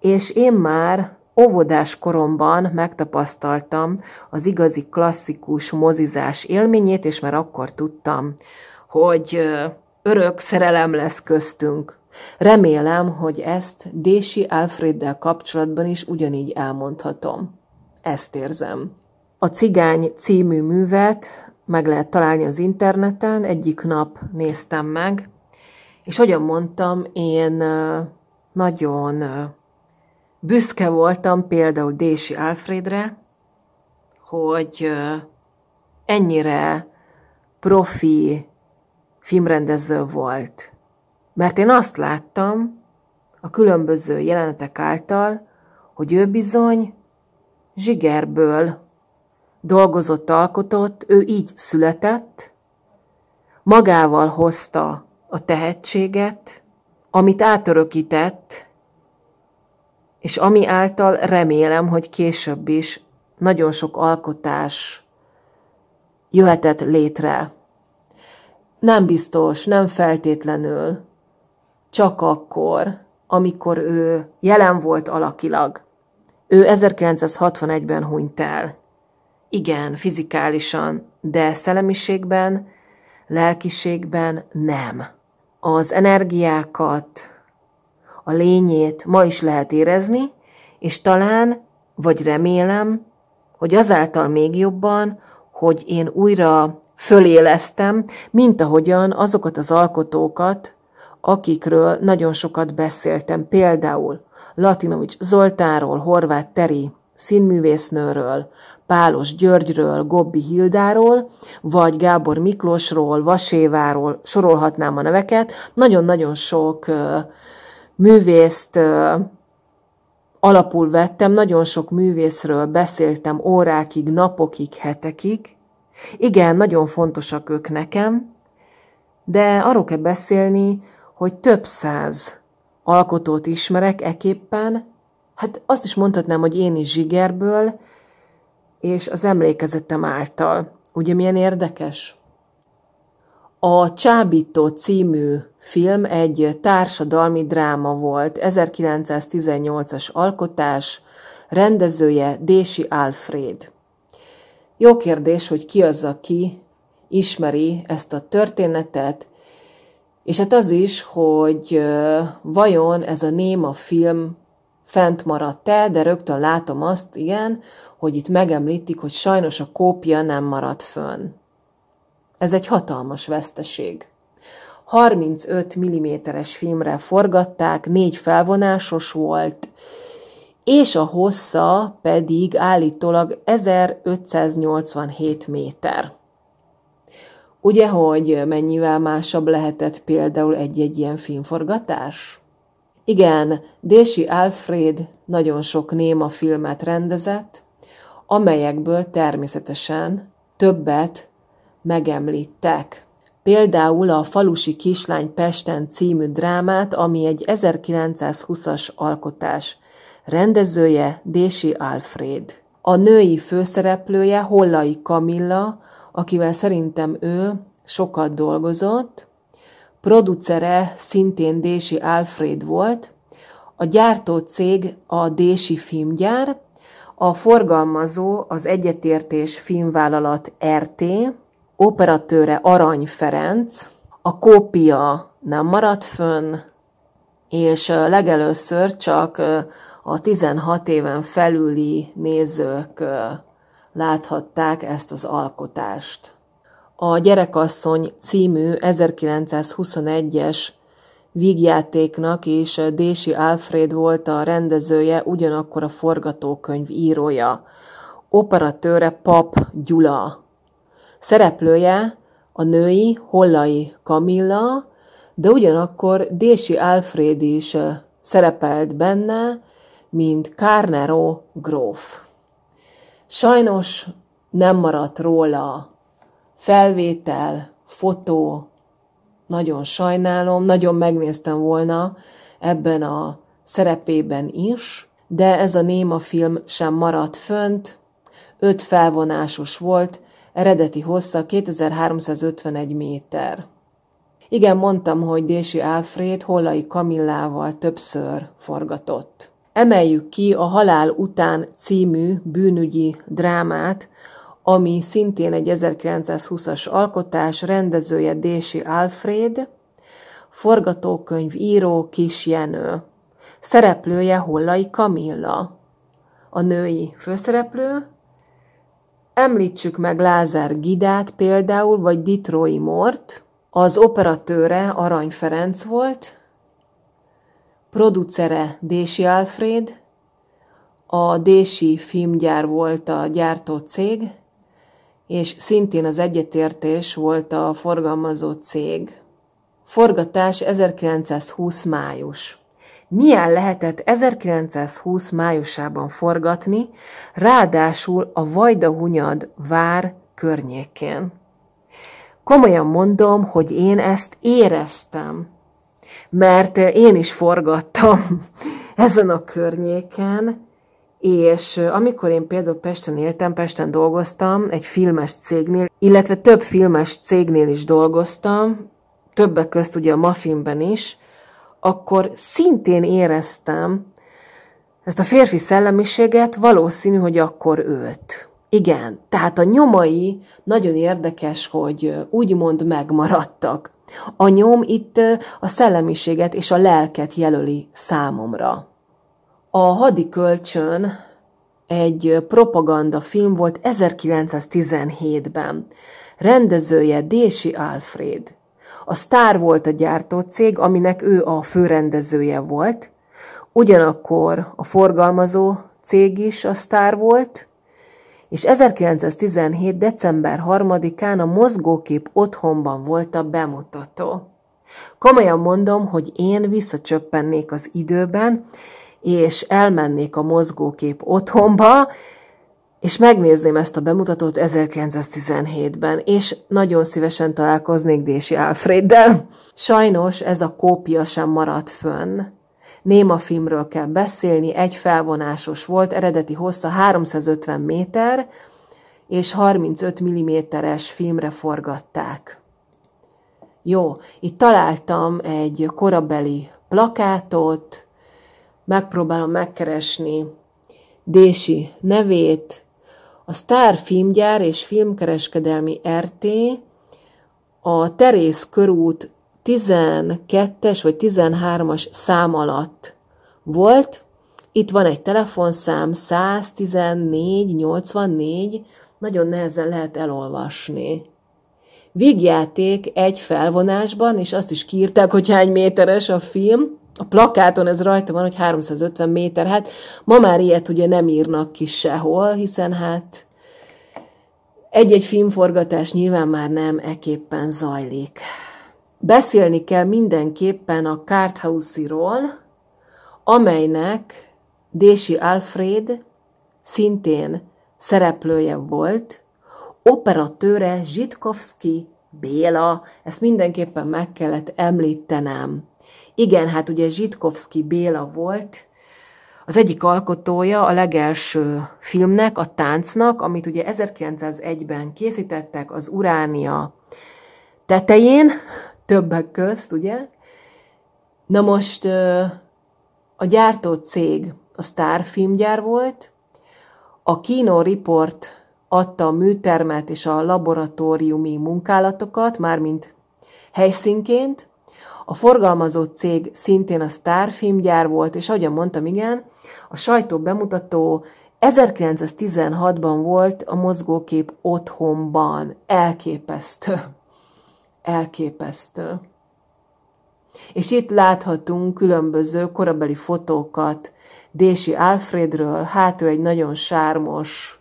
Speaker 1: és én már óvodás koromban megtapasztaltam az igazi klasszikus mozizás élményét, és már akkor tudtam, hogy örök szerelem lesz köztünk. Remélem, hogy ezt Dési Alfreddel kapcsolatban is ugyanígy elmondhatom. Ezt érzem. A Cigány című művet meg lehet találni az interneten, egyik nap néztem meg, és ahogyan mondtam, én nagyon büszke voltam például Dési Alfredre, hogy ennyire profi filmrendező volt mert én azt láttam a különböző jelenetek által, hogy ő bizony zsigerből dolgozott, alkotott, ő így született, magával hozta a tehetséget, amit átörökített, és ami által remélem, hogy később is nagyon sok alkotás jöhetett létre. Nem biztos, nem feltétlenül, csak akkor, amikor ő jelen volt alakilag. Ő 1961-ben hunyt el. Igen, fizikálisan, de szellemiségben, lelkiségben nem. Az energiákat, a lényét ma is lehet érezni, és talán, vagy remélem, hogy azáltal még jobban, hogy én újra föléleztem, mint ahogyan azokat az alkotókat, akikről nagyon sokat beszéltem, például Latinovics Zoltánról, Horváth Teri színművésznőről, Pálos Györgyről, Gobbi Hildáról, vagy Gábor Miklósról, Vaséváról, sorolhatnám a neveket. Nagyon-nagyon sok művészt alapul vettem, nagyon sok művészről beszéltem órákig, napokig, hetekig. Igen, nagyon fontosak ők nekem, de arról kell beszélni, hogy több száz alkotót ismerek eképpen, hát azt is mondhatnám, hogy én is zsigerből, és az emlékezetem által. Ugye milyen érdekes? A Csábító című film egy társadalmi dráma volt, 1918-as alkotás, rendezője Dési Alfred. Jó kérdés, hogy ki az, aki ismeri ezt a történetet, és hát az is, hogy vajon ez a néma film fent maradt-e, de rögtön látom azt, igen, hogy itt megemlítik, hogy sajnos a kópia nem maradt fönn. Ez egy hatalmas veszteség. 35 mm-es filmre forgatták, négy felvonásos volt, és a hossza pedig állítólag 1587 méter. Ugye, hogy mennyivel másabb lehetett például egy-egy ilyen filmforgatás? Igen, Dési Alfred nagyon sok néma filmet rendezett, amelyekből természetesen többet megemlítek. Például a Falusi Kislány Pesten című drámát, ami egy 1920-as alkotás. Rendezője Dési Alfred. A női főszereplője Hollai Kamilla, akivel szerintem ő sokat dolgozott, producere szintén Dési Alfred volt, a gyártó cég a Dési filmgyár, a forgalmazó az Egyetértés filmvállalat RT, operatőre Arany Ferenc, a kópia nem maradt fönn, és legelőször csak a 16 éven felüli nézők láthatták ezt az alkotást. A Gyerekasszony című 1921-es vígjátéknak és Dési Alfred volt a rendezője, ugyanakkor a forgatókönyv írója, operatőre Pap Gyula. Szereplője a női Hollai Kamilla, de ugyanakkor Dési Alfred is szerepelt benne, mint Carnero gróf. Sajnos nem maradt róla felvétel, fotó, nagyon sajnálom, nagyon megnéztem volna ebben a szerepében is, de ez a néma film sem maradt fönt, öt felvonásos volt, eredeti hossza 2351 méter. Igen, mondtam, hogy Dési Alfred Hollai Kamillával többször forgatott. Emeljük ki a Halál után című bűnügyi drámát, ami szintén egy 1920-as alkotás, rendezője Dési Alfred, forgatókönyv író Kis Jenő. Szereplője Hollai Kamilla. A női főszereplő. Említsük meg Lázár Gidát például, vagy Ditrói Mort. Az operatőre Arany Ferenc volt, producere Dési Alfred, a Dési filmgyár volt a gyártó cég, és szintén az egyetértés volt a forgalmazó cég. Forgatás 1920 május. Milyen lehetett 1920 májusában forgatni, ráadásul a Vajdahunyad vár környékén? Komolyan mondom, hogy én ezt éreztem mert eh, én is forgattam ezen a környéken, és eh, amikor én például Pesten éltem, Pesten dolgoztam, egy filmes cégnél, illetve több filmes cégnél is dolgoztam, többek közt ugye a Muffinben is, akkor szintén éreztem ezt a férfi szellemiséget, valószínű, hogy akkor őt. Igen, tehát a nyomai nagyon érdekes, hogy eh, úgymond megmaradtak. A nyom itt a szellemiséget és a lelket jelöli számomra. A hadi kölcsön egy propaganda film volt 1917-ben. Rendezője Dési Alfred. A sztár volt a gyártócég, aminek ő a főrendezője volt. Ugyanakkor a forgalmazó cég is a sztár volt, és 1917. december 3-án a Mozgókép otthonban volt a bemutató. Komolyan mondom, hogy én visszacsöppennék az időben, és elmennék a mozgókép otthonba, és megnézném ezt a bemutatót 1917-ben, és nagyon szívesen találkoznék Dési Alfreddel. Sajnos ez a kópia sem maradt fönn, Néma filmről kell beszélni, egy felvonásos volt, eredeti hossza 350 méter, és 35 mm-es filmre forgatták. Jó, itt találtam egy korabeli plakátot, megpróbálom megkeresni Dési nevét, a Star Filmgyár és Filmkereskedelmi RT, a Terész körút 12-es vagy 13-as szám alatt volt. Itt van egy telefonszám, 114, 84, nagyon nehezen lehet elolvasni. Vigjáték egy felvonásban, és azt is kiírták, hogy hány méteres a film. A plakáton ez rajta van, hogy 350 méter. Hát ma már ilyet ugye nem írnak ki sehol, hiszen hát egy-egy filmforgatás nyilván már nem eképpen zajlik beszélni kell mindenképpen a Kárthausiról, amelynek Dési Alfred szintén szereplője volt, operatőre Zsitkovszki Béla, ezt mindenképpen meg kellett említenem. Igen, hát ugye Zsitkovszki Béla volt az egyik alkotója a legelső filmnek, a táncnak, amit ugye 1901-ben készítettek az Uránia tetején, többek közt, ugye? Na most a gyártó cég a Star filmgyár volt, a Kino Report adta a műtermet és a laboratóriumi munkálatokat, mármint helyszínként, a forgalmazó cég szintén a Star filmgyár volt, és ahogyan mondtam, igen, a sajtó bemutató 1916-ban volt a mozgókép otthonban. Elképesztő elképesztő. És itt láthatunk különböző korabeli fotókat Dési Alfredről, hát ő egy nagyon sármos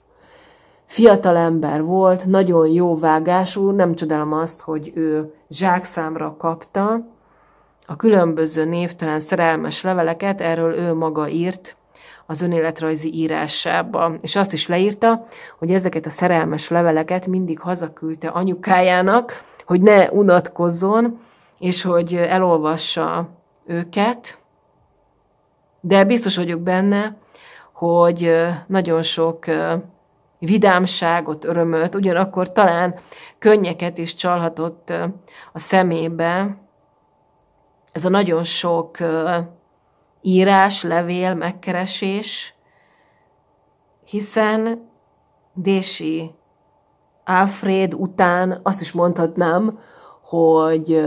Speaker 1: fiatal ember volt, nagyon jó vágású, nem csodálom azt, hogy ő zsákszámra kapta a különböző névtelen szerelmes leveleket, erről ő maga írt az önéletrajzi írásába, és azt is leírta, hogy ezeket a szerelmes leveleket mindig hazaküldte anyukájának, hogy ne unatkozzon, és hogy elolvassa őket, de biztos vagyok benne, hogy nagyon sok vidámságot, örömöt, ugyanakkor talán könnyeket is csalhatott a szemébe. Ez a nagyon sok írás, levél, megkeresés, hiszen Dési Alfred után azt is mondhatnám, hogy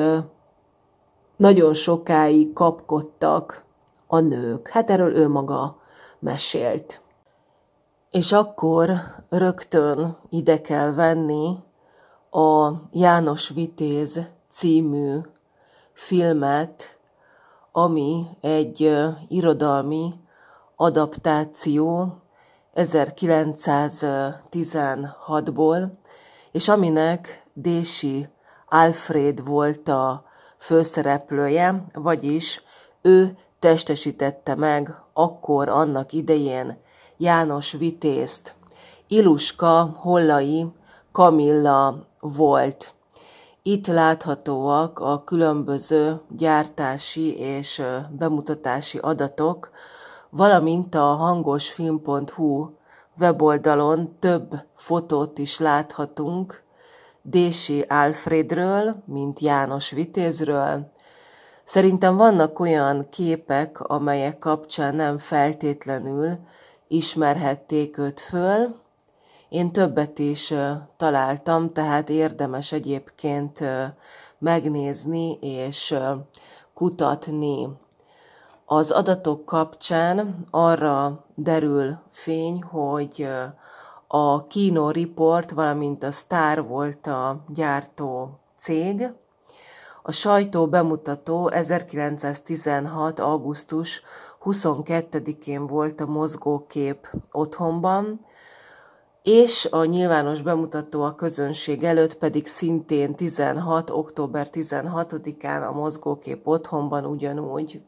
Speaker 1: nagyon sokáig kapkodtak a nők. Hát erről ő maga mesélt. És akkor rögtön ide kell venni a János Vitéz című filmet, ami egy irodalmi adaptáció 1916-ból, és aminek Dési Alfred volt a főszereplője, vagyis ő testesítette meg akkor annak idején János Vitézt. Iluska Hollai Kamilla volt. Itt láthatóak a különböző gyártási és bemutatási adatok, valamint a hangosfilm.hu weboldalon több fotót is láthatunk Dési Alfredről, mint János Vitézről. Szerintem vannak olyan képek, amelyek kapcsán nem feltétlenül ismerhették őt föl. Én többet is találtam, tehát érdemes egyébként megnézni és kutatni. Az adatok kapcsán arra derül fény, hogy a Kino Report, valamint a Star volt a gyártó cég. A sajtó bemutató 1916. augusztus 22-én volt a mozgókép otthonban, és a nyilvános bemutató a közönség előtt pedig szintén 16. október 16-án a mozgókép otthonban ugyanúgy.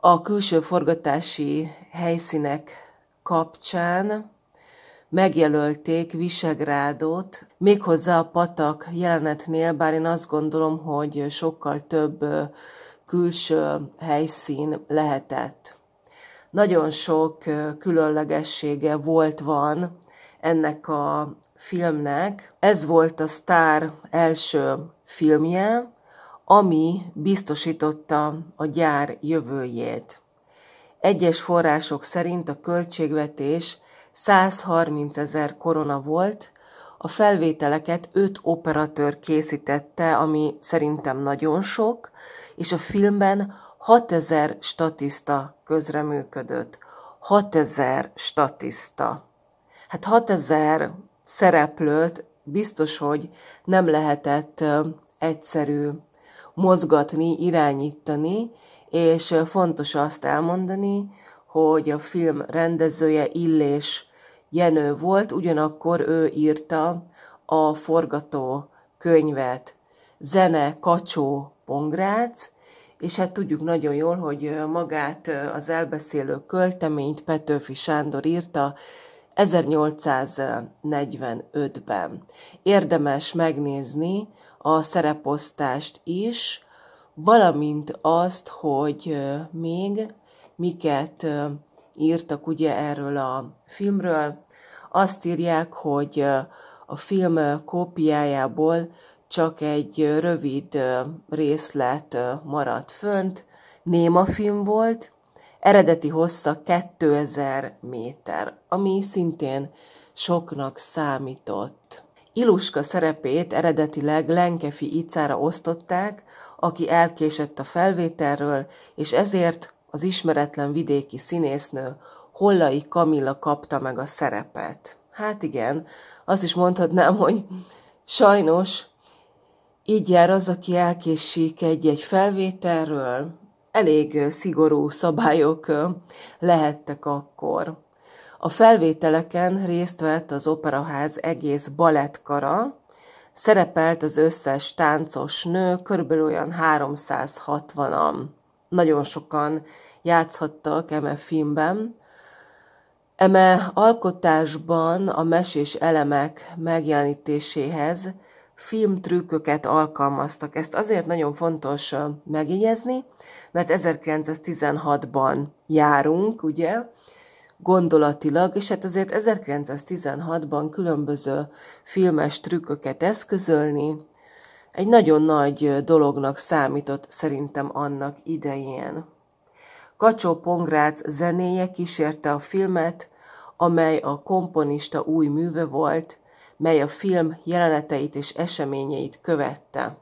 Speaker 1: A külső forgatási helyszínek kapcsán megjelölték Visegrádot, méghozzá a patak jelenetnél, bár én azt gondolom, hogy sokkal több külső helyszín lehetett. Nagyon sok különlegessége volt van ennek a filmnek. Ez volt a Star első filmje, ami biztosította a gyár jövőjét. Egyes források szerint a költségvetés 130 ezer korona volt, a felvételeket öt operatőr készítette, ami szerintem nagyon sok, és a filmben 6000 statiszta közreműködött. 6000 statiszta. Hát 6000 szereplőt biztos, hogy nem lehetett egyszerű mozgatni, irányítani, és fontos azt elmondani, hogy a film rendezője Illés Jenő volt, ugyanakkor ő írta a forgatókönyvet, Zene Kacsó Pongrác, és hát tudjuk nagyon jól, hogy magát az elbeszélő költeményt Petőfi Sándor írta 1845-ben. Érdemes megnézni a szereposztást is, valamint azt, hogy még miket írtak ugye erről a filmről. Azt írják, hogy a film kópiájából csak egy rövid részlet maradt fönt, néma film volt, eredeti hossza 2000 méter, ami szintén soknak számított. Iluska szerepét eredetileg Lenkefi Icára osztották, aki elkésett a felvételről, és ezért az ismeretlen vidéki színésznő Hollai Kamilla kapta meg a szerepet. Hát igen, azt is mondhatnám, hogy sajnos így jár az, aki elkésik egy-egy felvételről, elég szigorú szabályok lehettek akkor. A felvételeken részt vett az Operaház egész balettkara, Szerepelt az összes táncos nő, körülbelül olyan 360-an. Nagyon sokan játszhattak eme filmben. Eme alkotásban a mesés elemek megjelenítéséhez filmtrükköket alkalmaztak. Ezt azért nagyon fontos megjegyezni, mert 1916-ban járunk, ugye, gondolatilag, és hát azért 1916-ban különböző filmes trükköket eszközölni, egy nagyon nagy dolognak számított szerintem annak idején. Kacsó Pongrác zenéje kísérte a filmet, amely a komponista új műve volt, mely a film jeleneteit és eseményeit követte.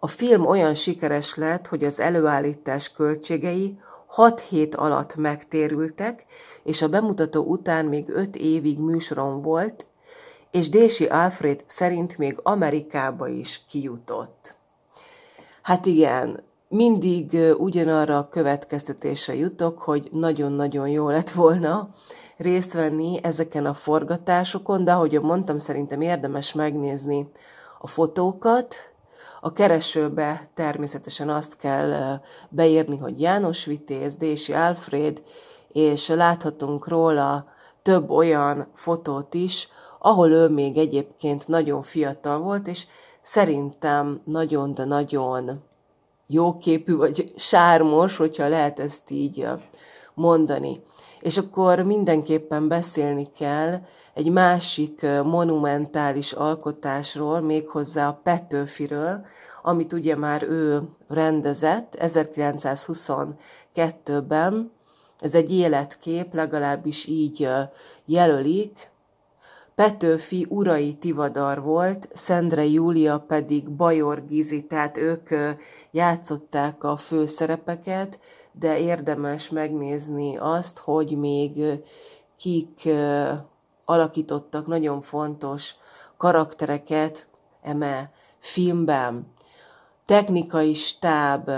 Speaker 1: A film olyan sikeres lett, hogy az előállítás költségei 6 hét alatt megtérültek, és a bemutató után még öt évig műsorom volt, és Dési Alfred szerint még Amerikába is kijutott. Hát igen, mindig ugyanarra a következtetésre jutok, hogy nagyon-nagyon jó lett volna részt venni ezeken a forgatásokon, de ahogy mondtam, szerintem érdemes megnézni a fotókat, a keresőbe természetesen azt kell beírni, hogy János Vitéz, Dési Alfred, és láthatunk róla több olyan fotót is, ahol ő még egyébként nagyon fiatal volt, és szerintem nagyon, de nagyon jóképű, vagy sármos, hogyha lehet ezt így mondani. És akkor mindenképpen beszélni kell egy másik monumentális alkotásról, méghozzá a Petőfiről, amit ugye már ő rendezett 1922-ben, ez egy életkép, legalábbis így jelölik. Petőfi urai Tivadar volt, Szendre Júlia pedig Bajor Gizi, tehát ők játszották a főszerepeket, de érdemes megnézni azt, hogy még kik alakítottak nagyon fontos karaktereket eme filmben. Technikai stáb,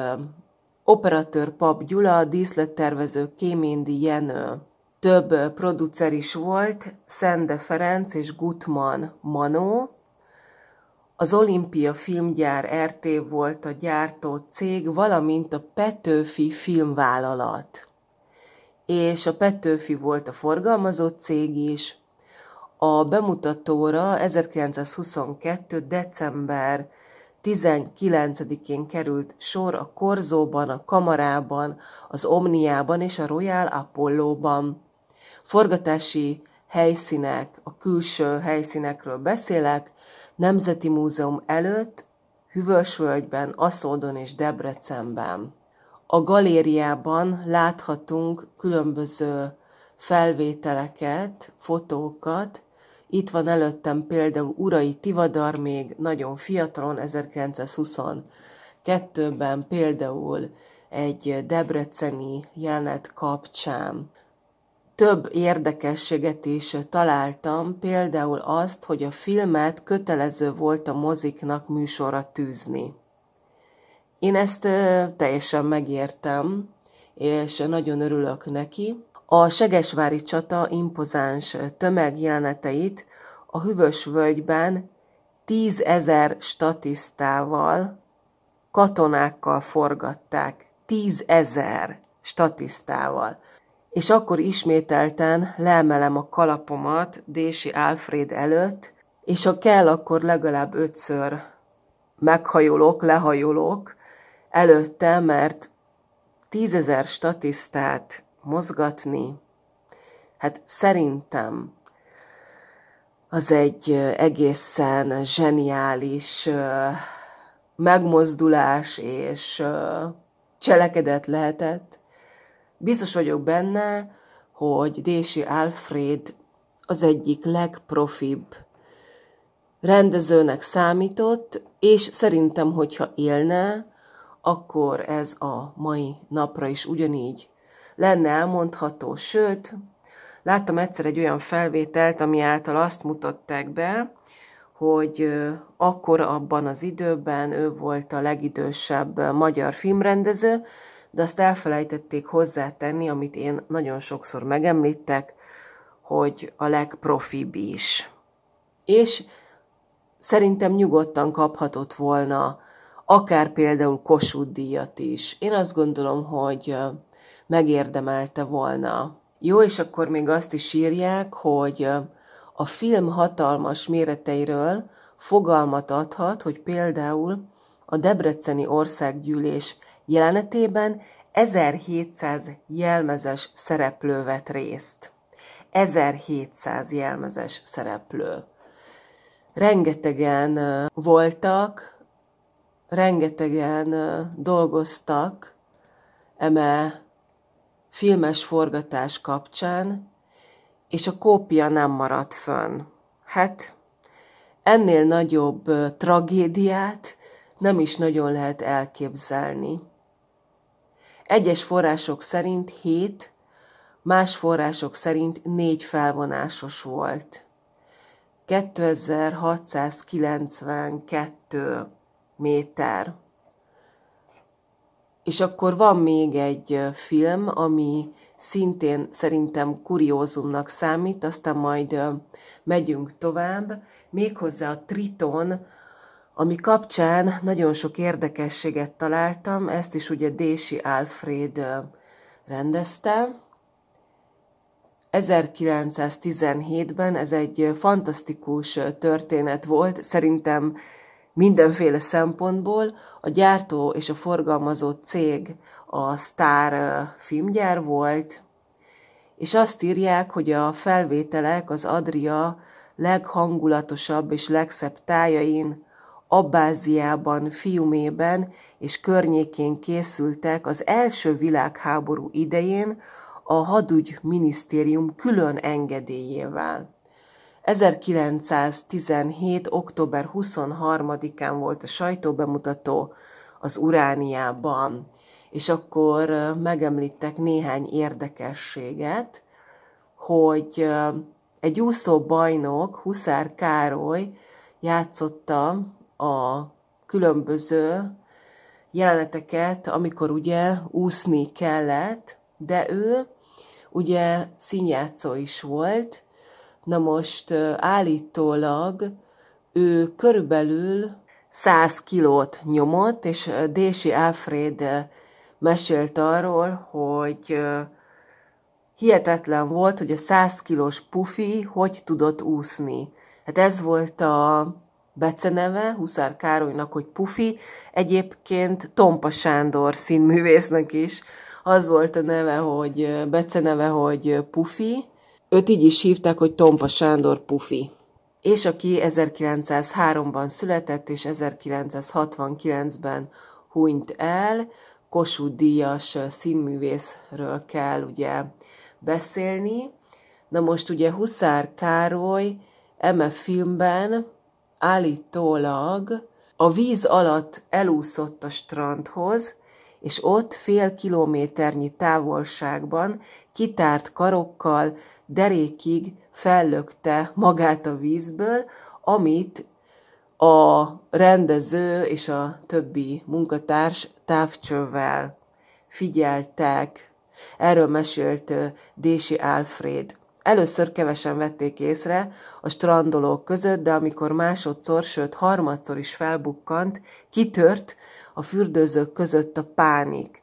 Speaker 1: Operatőr Pap Gyula, díszlettervező Kéméndi Jenő. Több producer is volt, Szende Ferenc és Gutman Manó. Az Olimpia Filmgyár RT volt a gyártó cég, valamint a Petőfi Filmvállalat. És a Petőfi volt a forgalmazó cég is. A bemutatóra 1922. december 19-én került sor a Korzóban, a Kamarában, az Omniában és a Royal Apollo-ban. Forgatási helyszínek, a külső helyszínekről beszélek, Nemzeti Múzeum előtt, Hüvösvölgyben, Aszódon és Debrecenben. A galériában láthatunk különböző felvételeket, fotókat, itt van előttem például Urai Tivadar még nagyon fiatalon, 1922-ben például egy debreceni jelenet kapcsán. Több érdekességet is találtam, például azt, hogy a filmet kötelező volt a moziknak műsorra tűzni. Én ezt teljesen megértem, és nagyon örülök neki. A Segesvári csata impozáns tömegjeleneteit a hűvös völgyben tízezer statisztával, katonákkal forgatták. Tízezer statisztával. És akkor ismételten leemelem a kalapomat Dési Alfred előtt, és ha kell, akkor legalább ötször meghajolok, lehajolok előtte, mert tízezer statisztát mozgatni. Hát szerintem az egy egészen zseniális megmozdulás és cselekedet lehetett. Biztos vagyok benne, hogy Dési Alfred az egyik legprofibb rendezőnek számított, és szerintem, hogyha élne, akkor ez a mai napra is ugyanígy lenne elmondható. Sőt, láttam egyszer egy olyan felvételt, ami által azt mutatták be, hogy akkor abban az időben ő volt a legidősebb magyar filmrendező, de azt elfelejtették hozzátenni, amit én nagyon sokszor megemlítek, hogy a legprofibb is. És szerintem nyugodtan kaphatott volna akár például Kossuth díjat is. Én azt gondolom, hogy megérdemelte volna. Jó, és akkor még azt is írják, hogy a film hatalmas méreteiről fogalmat adhat, hogy például a Debreceni Országgyűlés jelenetében 1700 jelmezes szereplő vett részt. 1700 jelmezes szereplő. Rengetegen voltak, rengetegen dolgoztak eme filmes forgatás kapcsán, és a kópia nem maradt fönn. Hát ennél nagyobb tragédiát nem is nagyon lehet elképzelni. Egyes források szerint hét, más források szerint négy felvonásos volt. 2692 méter. És akkor van még egy film, ami szintén szerintem kuriózumnak számít, aztán majd megyünk tovább, méghozzá a Triton, ami kapcsán nagyon sok érdekességet találtam, ezt is ugye Dési Alfred rendezte. 1917-ben ez egy fantasztikus történet volt, szerintem mindenféle szempontból, a gyártó és a forgalmazó cég a Star filmgyár volt, és azt írják, hogy a felvételek az Adria leghangulatosabb és legszebb tájain, Abáziában, Fiumében és környékén készültek az első világháború idején a hadügy minisztérium külön engedélyével. 1917. október 23-án volt a sajtóbemutató az Urániában, és akkor megemlítek néhány érdekességet, hogy egy úszó bajnok, Huszár Károly játszotta a különböző jeleneteket, amikor ugye úszni kellett, de ő ugye színjátszó is volt, Na most állítólag ő körülbelül 100 kilót nyomott, és Dési Alfred mesélt arról, hogy hihetetlen volt, hogy a 100 kilós pufi hogy tudott úszni. Hát ez volt a beceneve Huszár Károlynak, hogy Pufi, egyébként Tompa Sándor színművésznek is az volt a neve, hogy beceneve, hogy Pufi, Őt így is hívták, hogy Tompa Sándor Pufi, és aki 1903-ban született és 1969-ben hunyt el, Kossuth Díjas színművészről kell ugye beszélni. Na most ugye Huszár Károly eme filmben állítólag a víz alatt elúszott a strandhoz, és ott fél kilométernyi távolságban kitárt karokkal derékig fellökte magát a vízből, amit a rendező és a többi munkatárs távcsővel figyeltek. Erről mesélt Dési Alfred. Először kevesen vették észre a strandolók között, de amikor másodszor, sőt harmadszor is felbukkant, kitört a fürdőzők között a pánik.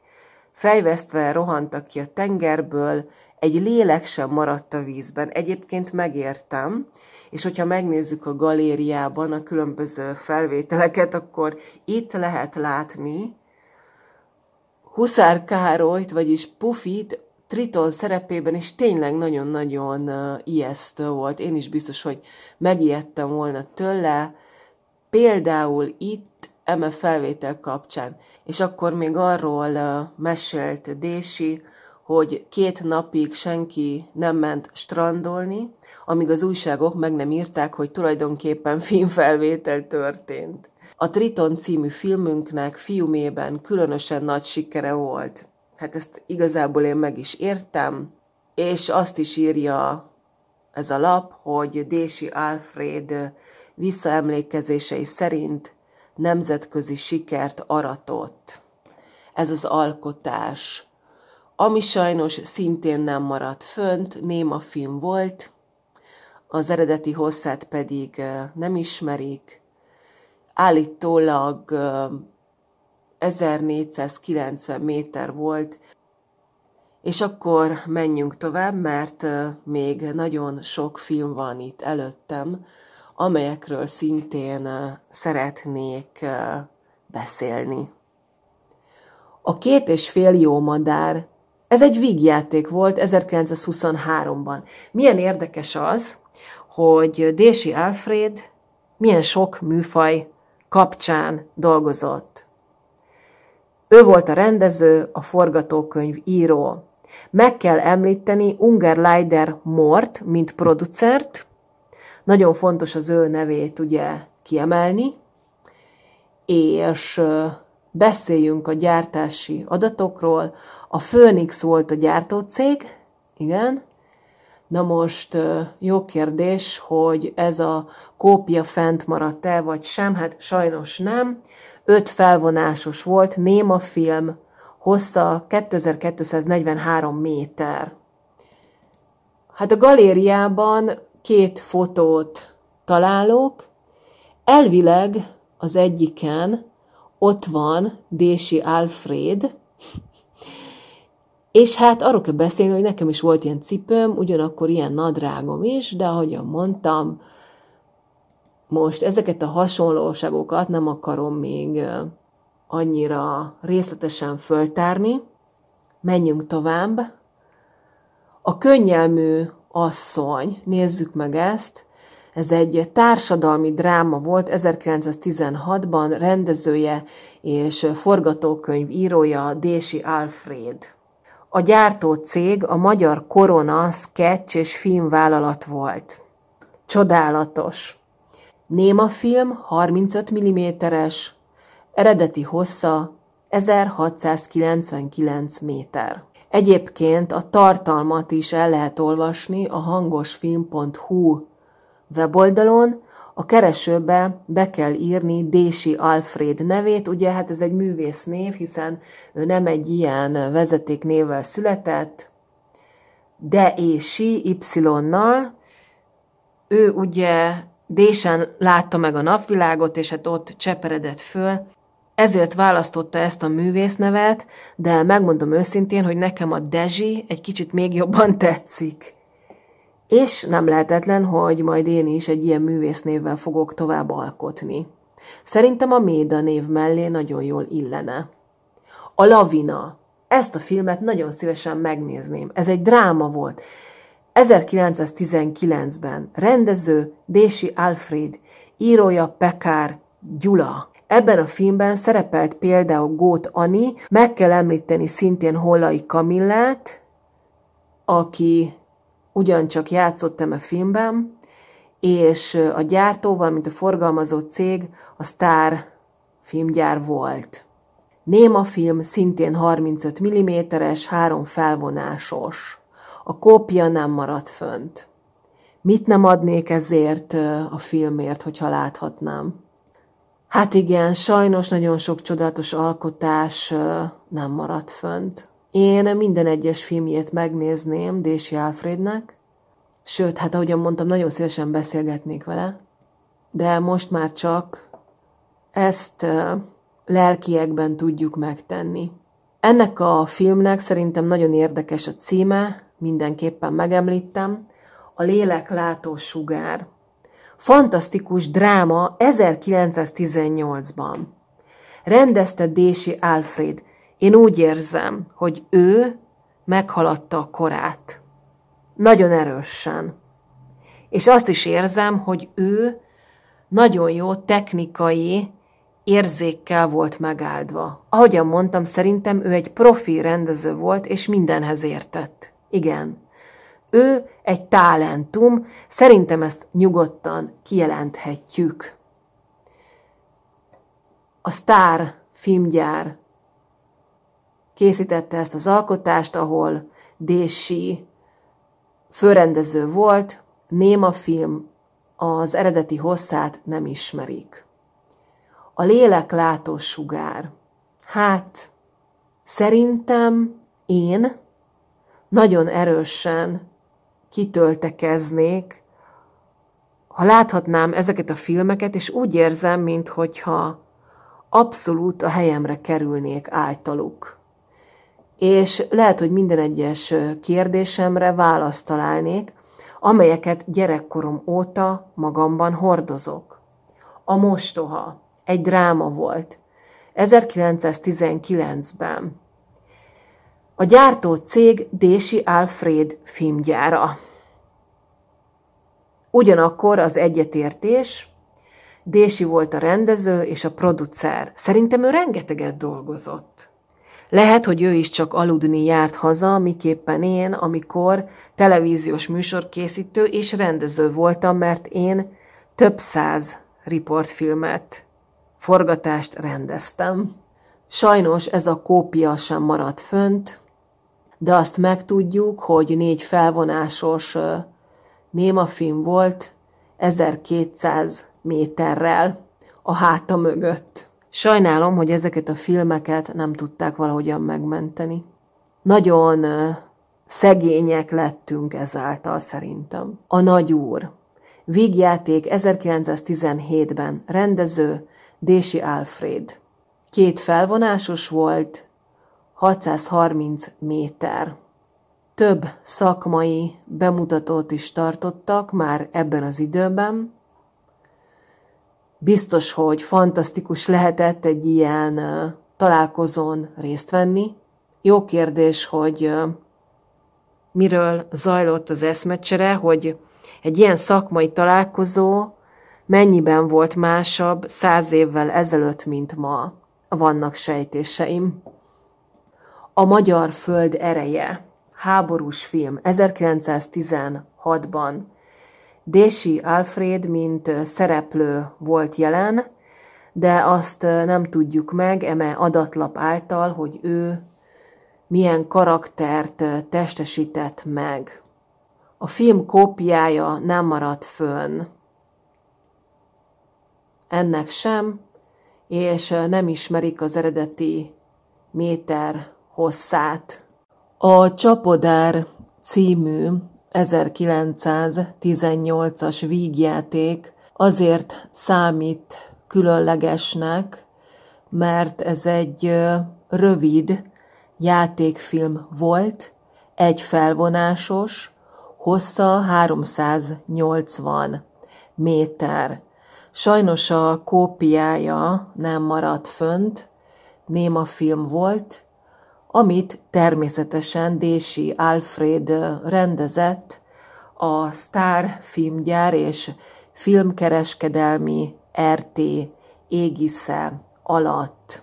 Speaker 1: Fejvesztve rohantak ki a tengerből, egy lélek sem maradt a vízben. Egyébként megértem, és hogyha megnézzük a galériában a különböző felvételeket, akkor itt lehet látni Huszár Károlyt, vagyis Pufit Triton szerepében is tényleg nagyon-nagyon ijesztő volt. Én is biztos, hogy megijedtem volna tőle, például itt, eme felvétel kapcsán. És akkor még arról mesélt Dési, hogy két napig senki nem ment strandolni, amíg az újságok meg nem írták, hogy tulajdonképpen filmfelvétel történt. A Triton című filmünknek fiumében különösen nagy sikere volt. Hát ezt igazából én meg is értem, és azt is írja ez a lap, hogy Dési Alfred visszaemlékezései szerint nemzetközi sikert aratott. Ez az alkotás ami sajnos szintén nem maradt fönt, néma film volt, az eredeti hosszát pedig nem ismerik. Állítólag 1490 méter volt, és akkor menjünk tovább, mert még nagyon sok film van itt előttem, amelyekről szintén szeretnék beszélni. A két és fél jó madár ez egy vígjáték volt 1923-ban. Milyen érdekes az, hogy Dési Alfred milyen sok műfaj kapcsán dolgozott. Ő volt a rendező, a forgatókönyv író. Meg kell említeni Unger Leider Mort, mint producert. Nagyon fontos az ő nevét ugye kiemelni. És beszéljünk a gyártási adatokról. A Phoenix volt a gyártócég, igen. Na most jó kérdés, hogy ez a kópia fent maradt-e, vagy sem, hát sajnos nem. Öt felvonásos volt, néma film, hossza 2243 méter. Hát a galériában két fotót találok, elvileg az egyiken ott van Dési Alfred, és hát arról kell beszélni, hogy nekem is volt ilyen cipőm, ugyanakkor ilyen nadrágom is, de ahogyan mondtam, most ezeket a hasonlóságokat nem akarom még annyira részletesen föltárni. Menjünk tovább. A könnyelmű asszony, nézzük meg ezt. Ez egy társadalmi dráma volt 1916-ban, rendezője és forgatókönyv írója Dési Alfred. A gyártó cég a Magyar Korona sketch és filmvállalat volt. Csodálatos! Néma film 35 mm-es, eredeti hossza 1699 méter. Egyébként a tartalmat is el lehet olvasni a hangosfilm.hu weboldalon, a keresőbe be kell írni Dési Alfred nevét, ugye hát ez egy művész név, hiszen ő nem egy ilyen vezetéknévvel született, de ési Y-nal, ő ugye Désen látta meg a napvilágot, és hát ott cseperedett föl, ezért választotta ezt a művésznevet, de megmondom őszintén, hogy nekem a Dezsi egy kicsit még jobban tetszik. És nem lehetetlen, hogy majd én is egy ilyen művésznévvel fogok tovább alkotni. Szerintem a Méda név mellé nagyon jól illene. A Lavina. Ezt a filmet nagyon szívesen megnézném. Ez egy dráma volt. 1919-ben rendező Dési Alfred, írója Pekár Gyula. Ebben a filmben szerepelt például Gót Ani, meg kell említeni szintén Hollai Kamillát, aki ugyancsak játszottam a filmben, és a gyártóval, mint a forgalmazó cég, a Star filmgyár volt. Néma film szintén 35 mm-es, három felvonásos. A kópia nem maradt fönt. Mit nem adnék ezért a filmért, hogyha láthatnám? Hát igen, sajnos nagyon sok csodálatos alkotás nem maradt fönt. Én minden egyes filmjét megnézném Dési Alfrednek, sőt, hát ahogyan mondtam, nagyon szívesen beszélgetnék vele, de most már csak ezt lelkiekben tudjuk megtenni. Ennek a filmnek szerintem nagyon érdekes a címe, mindenképpen megemlítem, a lélek sugár. Fantasztikus dráma 1918-ban. Rendezte Dési Alfred, én úgy érzem, hogy ő meghaladta a korát. Nagyon erősen. És azt is érzem, hogy ő nagyon jó technikai érzékkel volt megáldva. Ahogyan mondtam, szerintem ő egy profi rendező volt, és mindenhez értett. Igen. Ő egy talentum, szerintem ezt nyugodtan kijelenthetjük. A sztár filmgyár készítette ezt az alkotást, ahol Dési főrendező volt, néma film az eredeti hosszát nem ismerik. A látós sugár. Hát, szerintem én nagyon erősen kitöltekeznék, ha láthatnám ezeket a filmeket, és úgy érzem, mintha abszolút a helyemre kerülnék általuk és lehet, hogy minden egyes kérdésemre választ találnék, amelyeket gyerekkorom óta magamban hordozok. A mostoha egy dráma volt. 1919-ben. A gyártó cég Dési Alfred filmgyára. Ugyanakkor az egyetértés, Dési volt a rendező és a producer. Szerintem ő rengeteget dolgozott. Lehet, hogy ő is csak aludni járt haza, miképpen én, amikor televíziós műsorkészítő és rendező voltam, mert én több száz riportfilmet, forgatást rendeztem. Sajnos ez a kópia sem maradt fönt, de azt megtudjuk, hogy négy felvonásos némafilm volt 1200 méterrel a háta mögött. Sajnálom, hogy ezeket a filmeket nem tudták valahogyan megmenteni. Nagyon szegények lettünk ezáltal szerintem. A nagyúr. Vígjáték 1917-ben. Rendező Dési Alfred. Két felvonásos volt, 630 méter. Több szakmai bemutatót is tartottak már ebben az időben, biztos, hogy fantasztikus lehetett egy ilyen találkozón részt venni. Jó kérdés, hogy miről zajlott az eszmecsere, hogy egy ilyen szakmai találkozó mennyiben volt másabb száz évvel ezelőtt, mint ma. Vannak sejtéseim. A Magyar Föld ereje. Háborús film 1916-ban Dési Alfred mint szereplő volt jelen, de azt nem tudjuk meg eme adatlap által, hogy ő milyen karaktert testesített meg. A film kópiája nem maradt fönn. Ennek sem, és nem ismerik az eredeti méter hosszát. A Csapodár című 1918-as vígjáték azért számít különlegesnek, mert ez egy rövid játékfilm volt, egy felvonásos, hossza 380 méter. Sajnos a kópiája nem maradt fönt, néma film volt, amit természetesen Dési Alfred rendezett a Star filmgyár és filmkereskedelmi RT égisze alatt.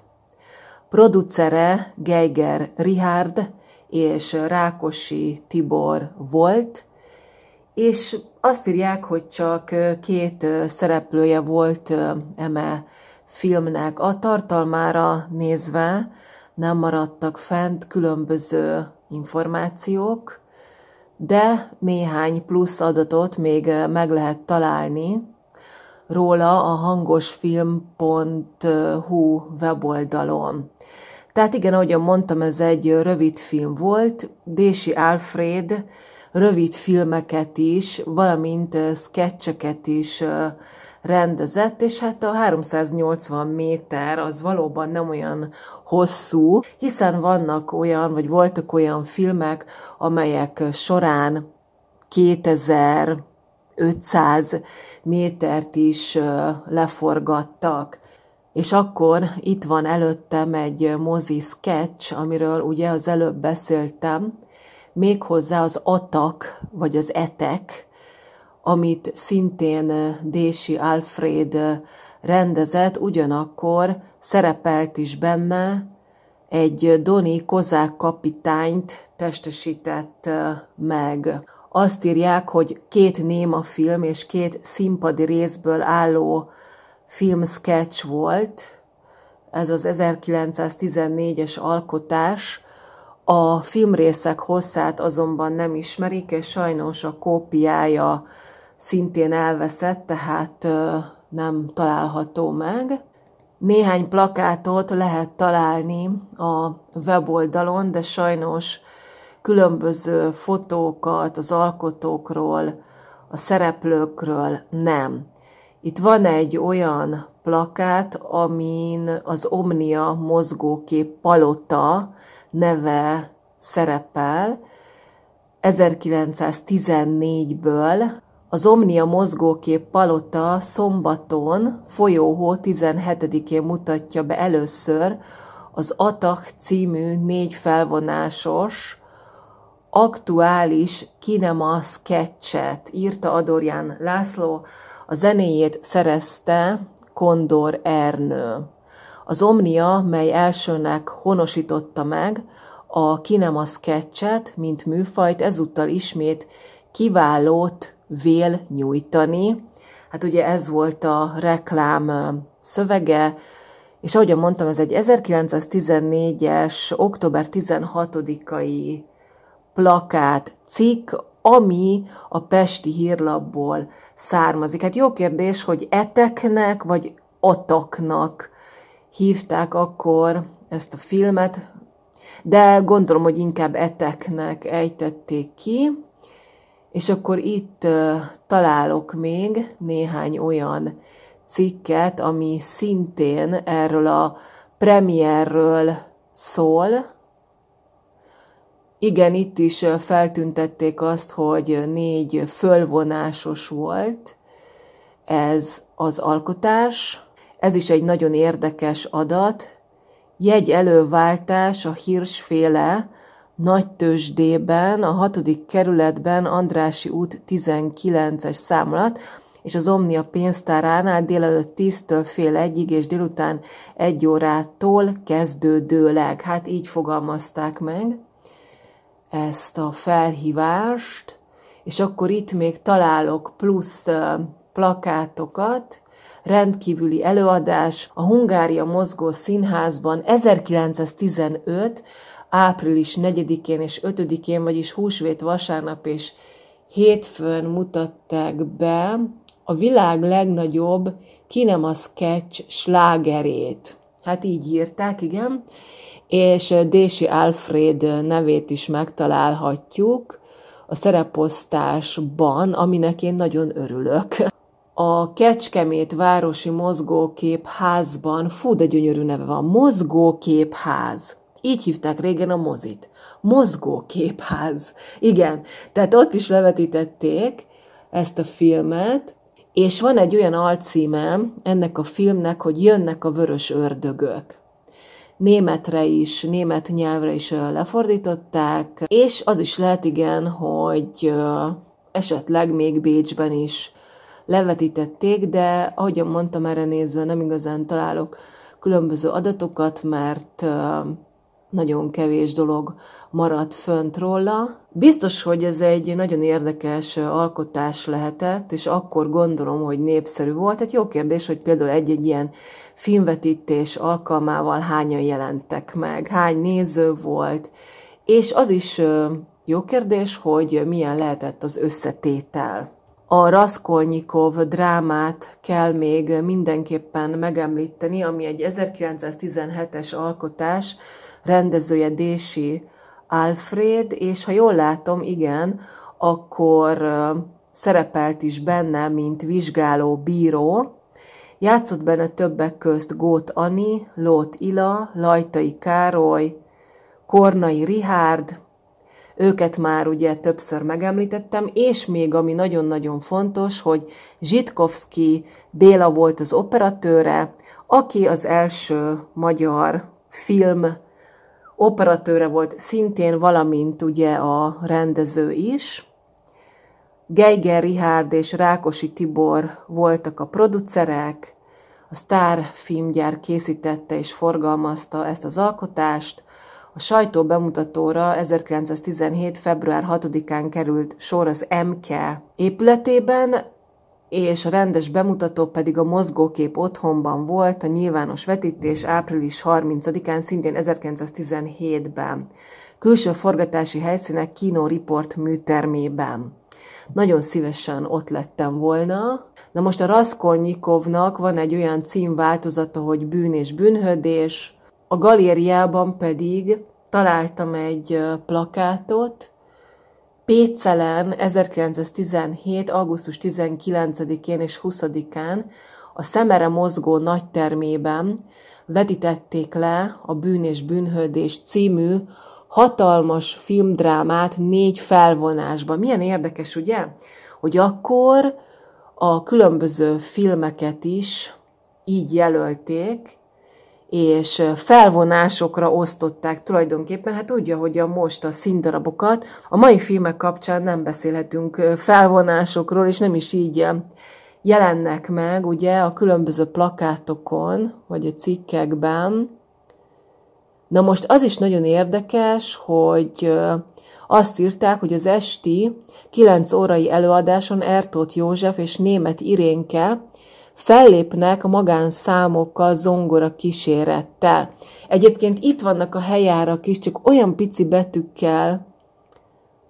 Speaker 1: Producere Geiger Richard és Rákosi Tibor volt, és azt írják, hogy csak két szereplője volt eme filmnek. A tartalmára nézve nem maradtak fent különböző információk, de néhány plusz adatot még meg lehet találni róla a hangosfilm.hu weboldalon. Tehát igen, ahogyan mondtam, ez egy rövid film volt, Dési Alfred rövid filmeket is, valamint sketcheket is rendezett, és hát a 380 méter az valóban nem olyan hosszú, hiszen vannak olyan, vagy voltak olyan filmek, amelyek során 2500 métert is leforgattak. És akkor itt van előttem egy mozi sketch, amiről ugye az előbb beszéltem, méghozzá az atak, vagy az etek amit szintén eh, Dési Alfred eh, rendezett, ugyanakkor szerepelt is benne egy eh, Doni kozák kapitányt testesített meg. Azt írják, hogy két néma film és két színpadi részből álló filmsketch volt, ez az 1914-es alkotás, a filmrészek hosszát azonban nem ismerik, és sajnos a kópiája szintén elveszett, tehát nem található meg. Néhány plakátot lehet találni a weboldalon, de sajnos különböző fotókat az alkotókról, a szereplőkről nem. Itt van egy olyan plakát, amin az Omnia mozgókép palota neve szerepel, 1914-ből az Omnia mozgókép Palota szombaton folyóhó 17-én mutatja be először az Atak című négy felvonásos aktuális kinema sketchet, írta Adorján László, a zenéjét szerezte Kondor Ernő. Az Omnia, mely elsőnek honosította meg, a kinema sketchet, mint műfajt ezúttal ismét kiválót vél nyújtani. Hát ugye ez volt a reklám szövege, és ahogyan mondtam, ez egy 1914-es, október 16-ai plakát cikk, ami a Pesti hírlapból származik. Hát jó kérdés, hogy eteknek vagy ataknak hívták akkor ezt a filmet, de gondolom, hogy inkább eteknek ejtették ki. És akkor itt találok még néhány olyan cikket, ami szintén erről a premierről szól. Igen, itt is feltüntették azt, hogy négy fölvonásos volt ez az alkotás. Ez is egy nagyon érdekes adat. Jegy előváltás a hírsféle Nagytősdében, a 6. kerületben Andrási út 19-es számlat, és az Omnia pénztáránál délelőtt 10-től fél egyig, és délután egy órától kezdődőleg. Hát így fogalmazták meg ezt a felhívást, és akkor itt még találok plusz plakátokat, rendkívüli előadás a Hungária Mozgó Színházban 1915 április 4-én és 5-én, vagyis húsvét vasárnap és hétfőn mutatták be a világ legnagyobb Kinema Sketch slágerét. Hát így írták, igen. És eh, Dési Alfred eh, nevét is megtalálhatjuk a szereposztásban, aminek én nagyon örülök. A Kecskemét Városi Mozgóképházban, fú, de gyönyörű neve van, Mozgóképház így hívták régen a mozit. Mozgóképház. Igen, tehát ott is levetítették ezt a filmet, és van egy olyan alcímem ennek a filmnek, hogy jönnek a vörös ördögök. Németre is, német nyelvre is lefordították, és az is lehet igen, hogy esetleg még Bécsben is levetítették, de ahogyan mondtam, erre nézve nem igazán találok különböző adatokat, mert nagyon kevés dolog maradt fönt róla. Biztos, hogy ez egy nagyon érdekes alkotás lehetett, és akkor gondolom, hogy népszerű volt. Hát jó kérdés, hogy például egy-egy ilyen filmvetítés alkalmával hányan jelentek meg, hány néző volt, és az is jó kérdés, hogy milyen lehetett az összetétel. A Raskolnikov drámát kell még mindenképpen megemlíteni, ami egy 1917-es alkotás, rendezője Dési Alfred, és ha jól látom, igen, akkor szerepelt is benne, mint vizsgáló bíró. Játszott benne többek közt Gót Ani, Lót Ila, Lajtai Károly, Kornai Rihárd, őket már ugye többször megemlítettem, és még ami nagyon-nagyon fontos, hogy Zsitkovszki Béla volt az operatőre, aki az első magyar film operatőre volt szintén, valamint ugye a rendező is. Geiger Richard és Rákosi Tibor voltak a producerek, a Star filmgyár készítette és forgalmazta ezt az alkotást, a sajtó bemutatóra 1917. február 6-án került sor az MK épületében, és a rendes bemutató pedig a mozgókép otthonban volt, a nyilvános vetítés április 30-án, szintén 1917-ben. Külső forgatási helyszínek Kino Report műtermében. Nagyon szívesen ott lettem volna. Na most a Raskolnyikovnak van egy olyan címváltozata, hogy bűn és bűnhödés, a galériában pedig találtam egy plakátot, Pécelen 1917. augusztus 19-én és 20-án a Szemere mozgó nagytermében vetítették le a Bűn és Bűnhődés című hatalmas filmdrámát négy felvonásban. Milyen érdekes, ugye? Hogy akkor a különböző filmeket is így jelölték, és felvonásokra osztották tulajdonképpen, hát úgy, hogy a most a színdarabokat. A mai filmek kapcsán nem beszélhetünk felvonásokról, és nem is így jelennek meg, ugye, a különböző plakátokon, vagy a cikkekben. Na most az is nagyon érdekes, hogy azt írták, hogy az esti 9 órai előadáson Ertót József és német Irénke fellépnek a magánszámokkal, zongora kísérettel. Egyébként itt vannak a helyárak is, csak olyan pici betűkkel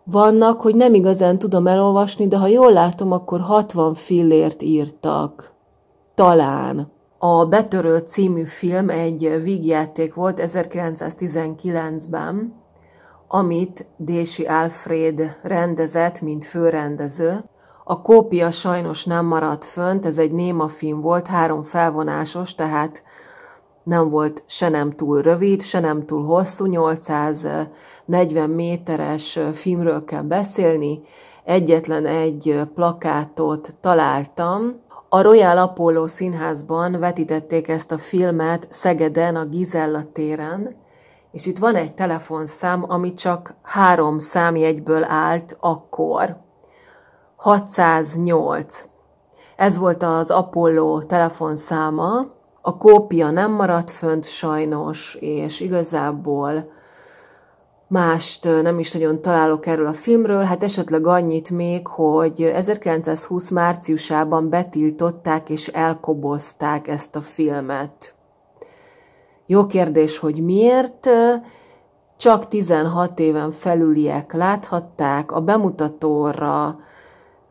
Speaker 1: vannak, hogy nem igazán tudom elolvasni, de ha jól látom, akkor 60 fillért írtak. Talán. A Betörő című film egy vígjáték volt 1919-ben, amit Dési Alfred rendezett, mint főrendező, a kópia sajnos nem maradt fönt, ez egy néma film volt, három felvonásos, tehát nem volt se nem túl rövid, se nem túl hosszú, 840 méteres filmről kell beszélni. Egyetlen egy plakátot találtam. A Royal Apollo színházban vetítették ezt a filmet Szegeden, a Gizella téren, és itt van egy telefonszám, ami csak három számjegyből állt akkor. 608. Ez volt az Apollo telefonszáma, a kópia nem maradt fönt sajnos, és igazából mást nem is nagyon találok erről a filmről, hát esetleg annyit még, hogy 1920 márciusában betiltották és elkobozták ezt a filmet. Jó kérdés, hogy miért? Csak 16 éven felüliek láthatták, a bemutatóra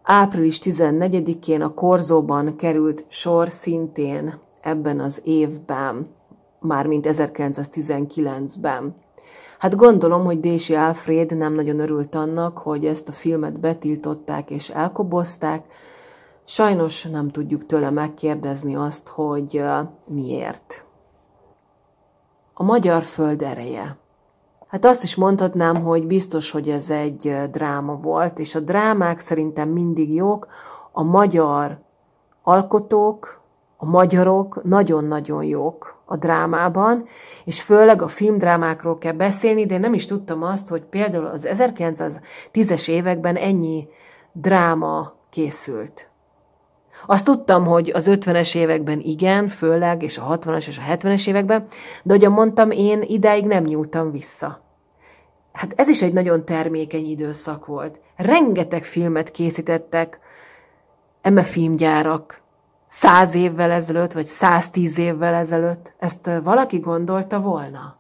Speaker 1: Április 14-én a Korzóban került sor szintén ebben az évben, mármint 1919-ben. Hát gondolom, hogy Dési Alfred nem nagyon örült annak, hogy ezt a filmet betiltották és elkobozták. Sajnos nem tudjuk tőle megkérdezni azt, hogy miért. A magyar föld ereje. Hát azt is mondhatnám, hogy biztos, hogy ez egy dráma volt, és a drámák szerintem mindig jók. A magyar alkotók, a magyarok nagyon-nagyon jók a drámában, és főleg a filmdrámákról kell beszélni, de én nem is tudtam azt, hogy például az 1910-es években ennyi dráma készült. Azt tudtam, hogy az 50-es években igen, főleg, és a 60-as és a 70-es években, de ahogy mondtam, én ideig nem nyúltam vissza hát ez is egy nagyon termékeny időszak volt. Rengeteg filmet készítettek, eme filmgyárak, száz évvel ezelőtt, vagy száz tíz évvel ezelőtt. Ezt valaki gondolta volna?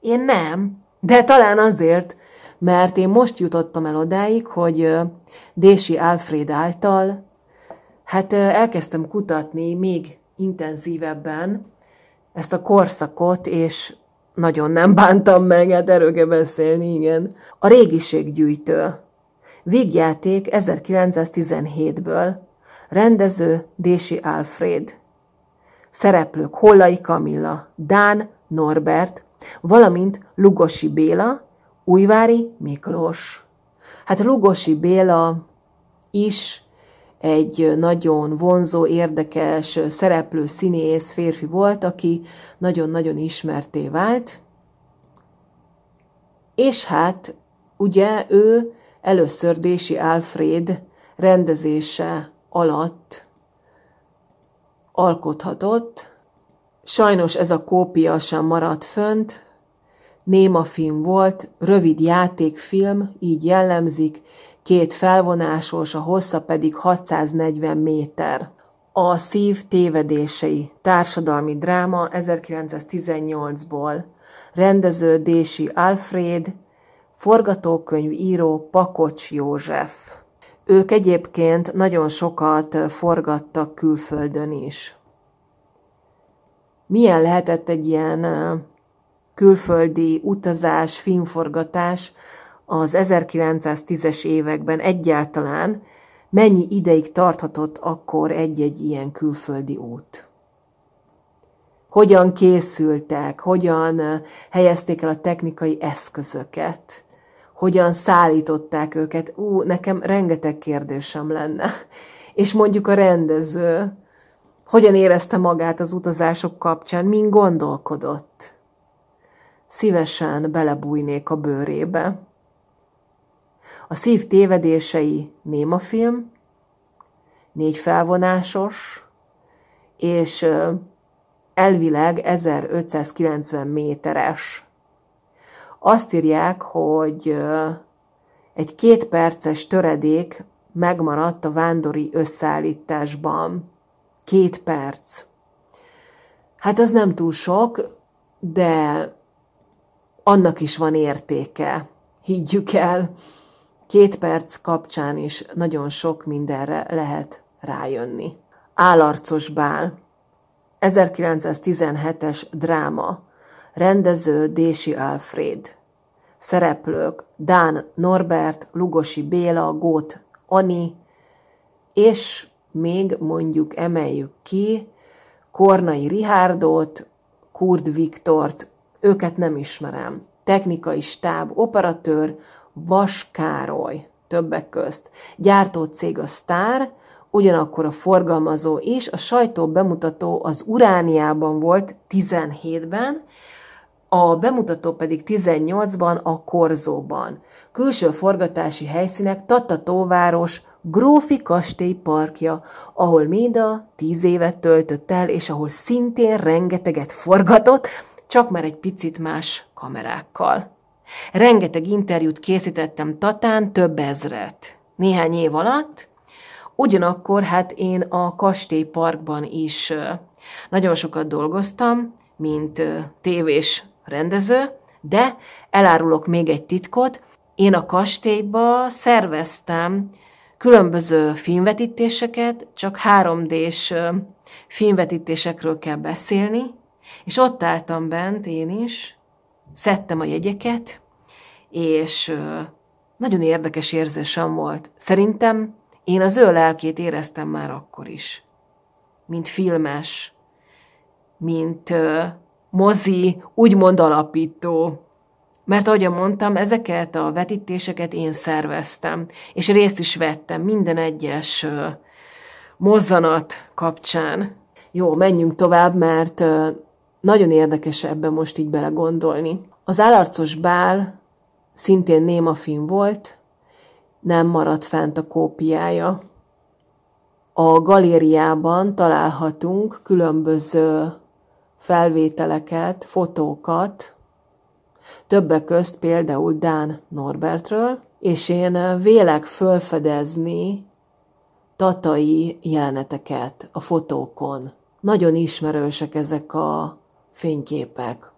Speaker 1: Én nem, de talán azért, mert én most jutottam el odáig, hogy Dési Alfred által, hát elkezdtem kutatni még intenzívebben ezt a korszakot, és nagyon nem bántam meg, hát erről kell beszélni, igen. A régiséggyűjtő. Vígjáték 1917-ből. Rendező Dési Alfred. Szereplők Hollai Kamilla, Dán Norbert, valamint Lugosi Béla, Újvári Miklós. Hát Lugosi Béla is egy nagyon vonzó, érdekes szereplő színész férfi volt, aki nagyon-nagyon ismerté vált. És hát ugye ő először Dési Alfred rendezése alatt alkothatott. Sajnos ez a kópia sem maradt fönt, néma film volt, rövid játékfilm, így jellemzik, két felvonásos, a hossza pedig 640 méter. A szív tévedései, társadalmi dráma 1918-ból, rendező Dési Alfred, forgatókönyv író Pakocs József. Ők egyébként nagyon sokat forgattak külföldön is. Milyen lehetett egy ilyen külföldi utazás, filmforgatás, az 1910-es években egyáltalán mennyi ideig tarthatott akkor egy-egy ilyen külföldi út. Hogyan készültek, hogyan helyezték el a technikai eszközöket, hogyan szállították őket. Ú, nekem rengeteg kérdésem lenne. És mondjuk a rendező, hogyan érezte magát az utazások kapcsán, min gondolkodott. Szívesen belebújnék a bőrébe. A szív tévedései némafilm, négy felvonásos, és elvileg 1590 méteres. Azt írják, hogy egy kétperces töredék megmaradt a vándori összeállításban. Két perc. Hát az nem túl sok, de annak is van értéke. Higgyük el két perc kapcsán is nagyon sok mindenre lehet rájönni. Álarcos Bál 1917-es dráma Rendező Dési Alfred Szereplők Dán Norbert, Lugosi Béla, Gót Ani, és még mondjuk emeljük ki Kornai Rihárdot, Kurd Viktort, őket nem ismerem. Technikai stáb, operatőr, Vaskároly többek közt. cég a Sztár, ugyanakkor a forgalmazó is, a sajtó bemutató az Urániában volt 17-ben, a bemutató pedig 18-ban a Korzóban. Külső forgatási helyszínek Tatatóváros Grófi Kastély parkja, ahol Méda tíz évet töltött el, és ahol szintén rengeteget forgatott, csak már egy picit más kamerákkal. Rengeteg interjút készítettem Tatán, több ezret. Néhány év alatt, ugyanakkor hát én a kastélyparkban is nagyon sokat dolgoztam, mint tévés rendező, de elárulok még egy titkot, én a kastélyba szerveztem különböző filmvetítéseket, csak 3D-s filmvetítésekről kell beszélni, és ott álltam bent én is, szedtem a jegyeket, és nagyon érdekes érzésem volt. Szerintem én az ő lelkét éreztem már akkor is. Mint filmes, mint mozi, úgymond alapító. Mert ahogy mondtam, ezeket a vetítéseket én szerveztem, és részt is vettem minden egyes mozzanat kapcsán. Jó, menjünk tovább, mert nagyon érdekes ebben most így belegondolni. Az állarcos bál szintén némafin volt, nem maradt fent a kópiája. A galériában találhatunk különböző felvételeket, fotókat, többek közt például Dán Norbertről, és én vélek fölfedezni tatai jeleneteket a fotókon. Nagyon ismerősek ezek a fényképek,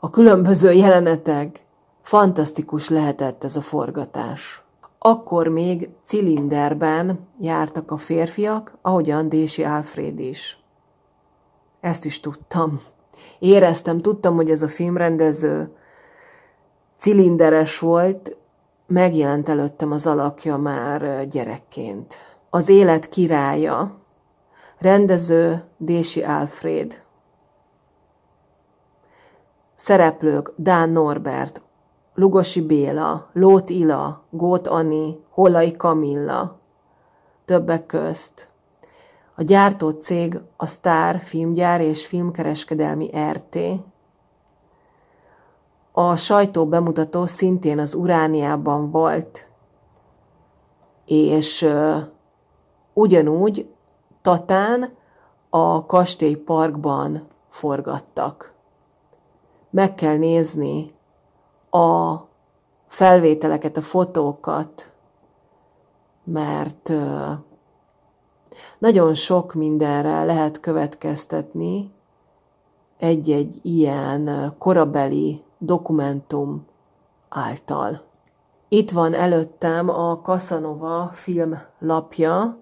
Speaker 1: a különböző jelenetek. Fantasztikus lehetett ez a forgatás. Akkor még cilinderben jártak a férfiak, ahogyan Dési Alfred is. Ezt is tudtam. Éreztem, tudtam, hogy ez a filmrendező cilinderes volt, megjelent előttem az alakja már gyerekként. Az élet királya, rendező Dési Alfred. Szereplők Dán Norbert, Lugosi Béla, Lót Ila, Gót Ani, Hollai Kamilla, többek közt. A gyártó cég a Star filmgyár és filmkereskedelmi RT. A sajtó bemutató szintén az Urániában volt, és uh, ugyanúgy Tatán a Parkban forgattak. Meg kell nézni a felvételeket, a fotókat, mert nagyon sok mindenre lehet következtetni egy-egy ilyen korabeli dokumentum által. Itt van előttem a Casanova film lapja,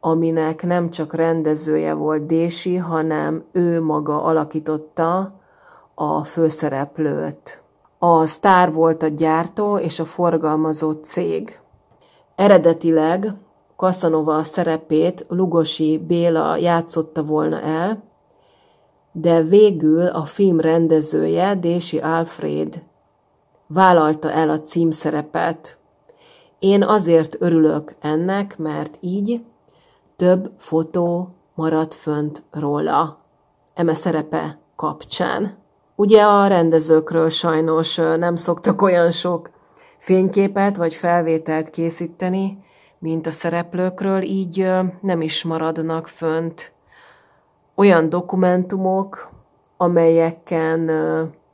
Speaker 1: aminek nem csak rendezője volt Dési, hanem ő maga alakította a főszereplőt. A sztár volt a gyártó és a forgalmazó cég. Eredetileg Kasanova szerepét Lugosi Béla játszotta volna el, de végül a film rendezője Dési Alfred vállalta el a címszerepet. Én azért örülök ennek, mert így több fotó maradt fönt róla eme szerepe kapcsán. Ugye a rendezőkről sajnos nem szoktak olyan sok fényképet vagy felvételt készíteni, mint a szereplőkről, így nem is maradnak fönt olyan dokumentumok, amelyeken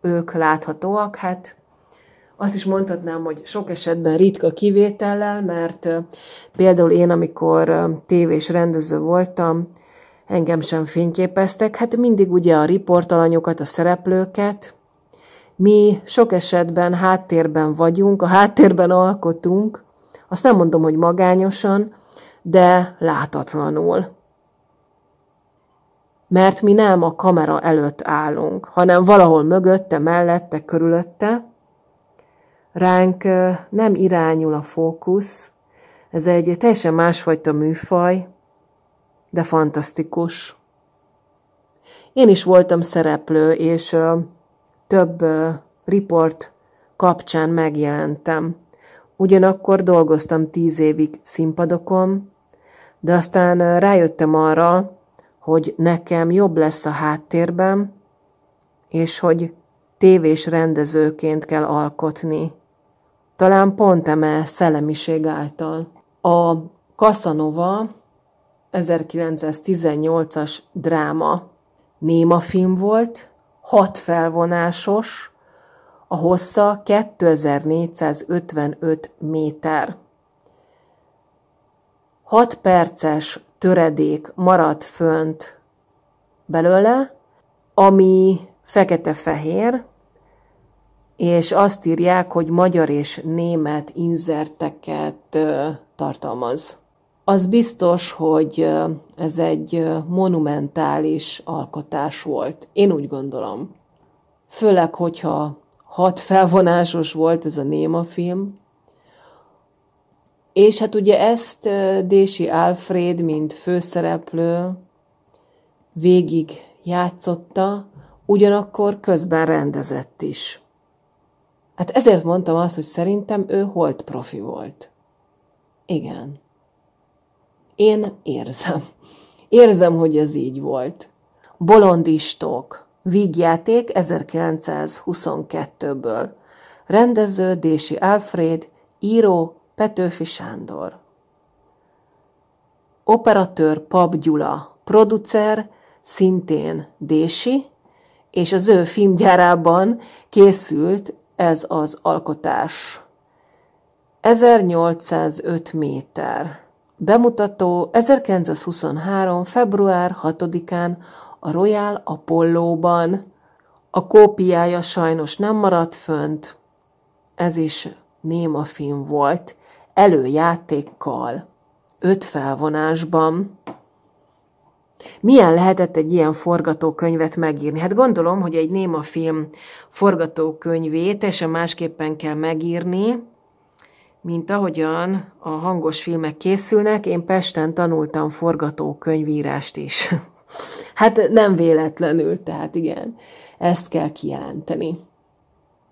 Speaker 1: ők láthatóak. Hát azt is mondhatnám, hogy sok esetben ritka kivétellel, mert például én, amikor tévés rendező voltam, Engem sem fényképeztek, hát mindig ugye a riportalanyokat, a szereplőket. Mi sok esetben háttérben vagyunk, a háttérben alkotunk, azt nem mondom, hogy magányosan, de látatlanul. Mert mi nem a kamera előtt állunk, hanem valahol mögötte, mellette, körülötte. Ránk nem irányul a fókusz, ez egy teljesen másfajta műfaj, de fantasztikus. Én is voltam szereplő, és ö, több ö, riport kapcsán megjelentem. Ugyanakkor dolgoztam tíz évig színpadokon, de aztán ö, rájöttem arra, hogy nekem jobb lesz a háttérben, és hogy tévés rendezőként kell alkotni. Talán pont eme szellemiség által. A Casanova 1918-as dráma. Néma film volt, hat felvonásos, a hossza 2455 méter. Hat perces töredék maradt fönt belőle, ami fekete-fehér, és azt írják, hogy magyar és német inzerteket tartalmaz. Az biztos, hogy ez egy monumentális alkotás volt. Én úgy gondolom. Főleg, hogyha hat felvonásos volt ez a Néma film. És hát ugye ezt Dési Alfred, mint főszereplő, végig játszotta, ugyanakkor közben rendezett is. Hát ezért mondtam azt, hogy szerintem ő holt profi volt. Igen. Én érzem. Érzem, hogy ez így volt. Bolondistók. Vígjáték 1922-ből. Rendező Dési Alfred, író Petőfi Sándor. Operatőr Pap Gyula, producer szintén Dési, és az ő filmgyárában készült ez az alkotás. 1805 méter Bemutató 1923. február 6-án a Royal Apollo-ban. A kópiája sajnos nem maradt fönt. Ez is néma film volt, előjátékkal, öt felvonásban. Milyen lehetett egy ilyen forgatókönyvet megírni? Hát gondolom, hogy egy néma film forgatókönyvét teljesen másképpen kell megírni, mint ahogyan a hangos filmek készülnek, én Pesten tanultam forgatókönyvírást is. hát nem véletlenül, tehát igen, ezt kell kijelenteni.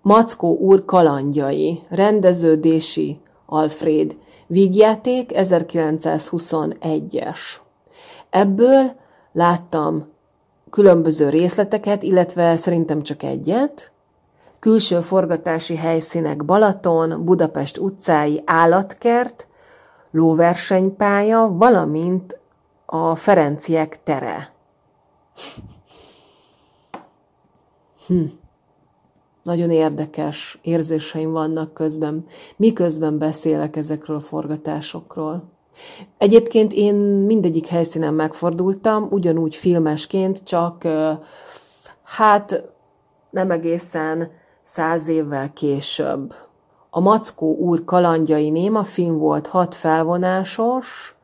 Speaker 1: Mackó úr kalandjai, rendeződési Alfred, vígjáték 1921-es. Ebből láttam különböző részleteket, illetve szerintem csak egyet, külső forgatási helyszínek Balaton, Budapest utcái állatkert, lóversenypálya, valamint a Ferenciek tere. Hm. Nagyon érdekes érzéseim vannak közben, miközben beszélek ezekről a forgatásokról. Egyébként én mindegyik helyszínen megfordultam, ugyanúgy filmesként, csak hát nem egészen száz évvel később. A Mackó úr kalandjai néma film volt hat felvonásos,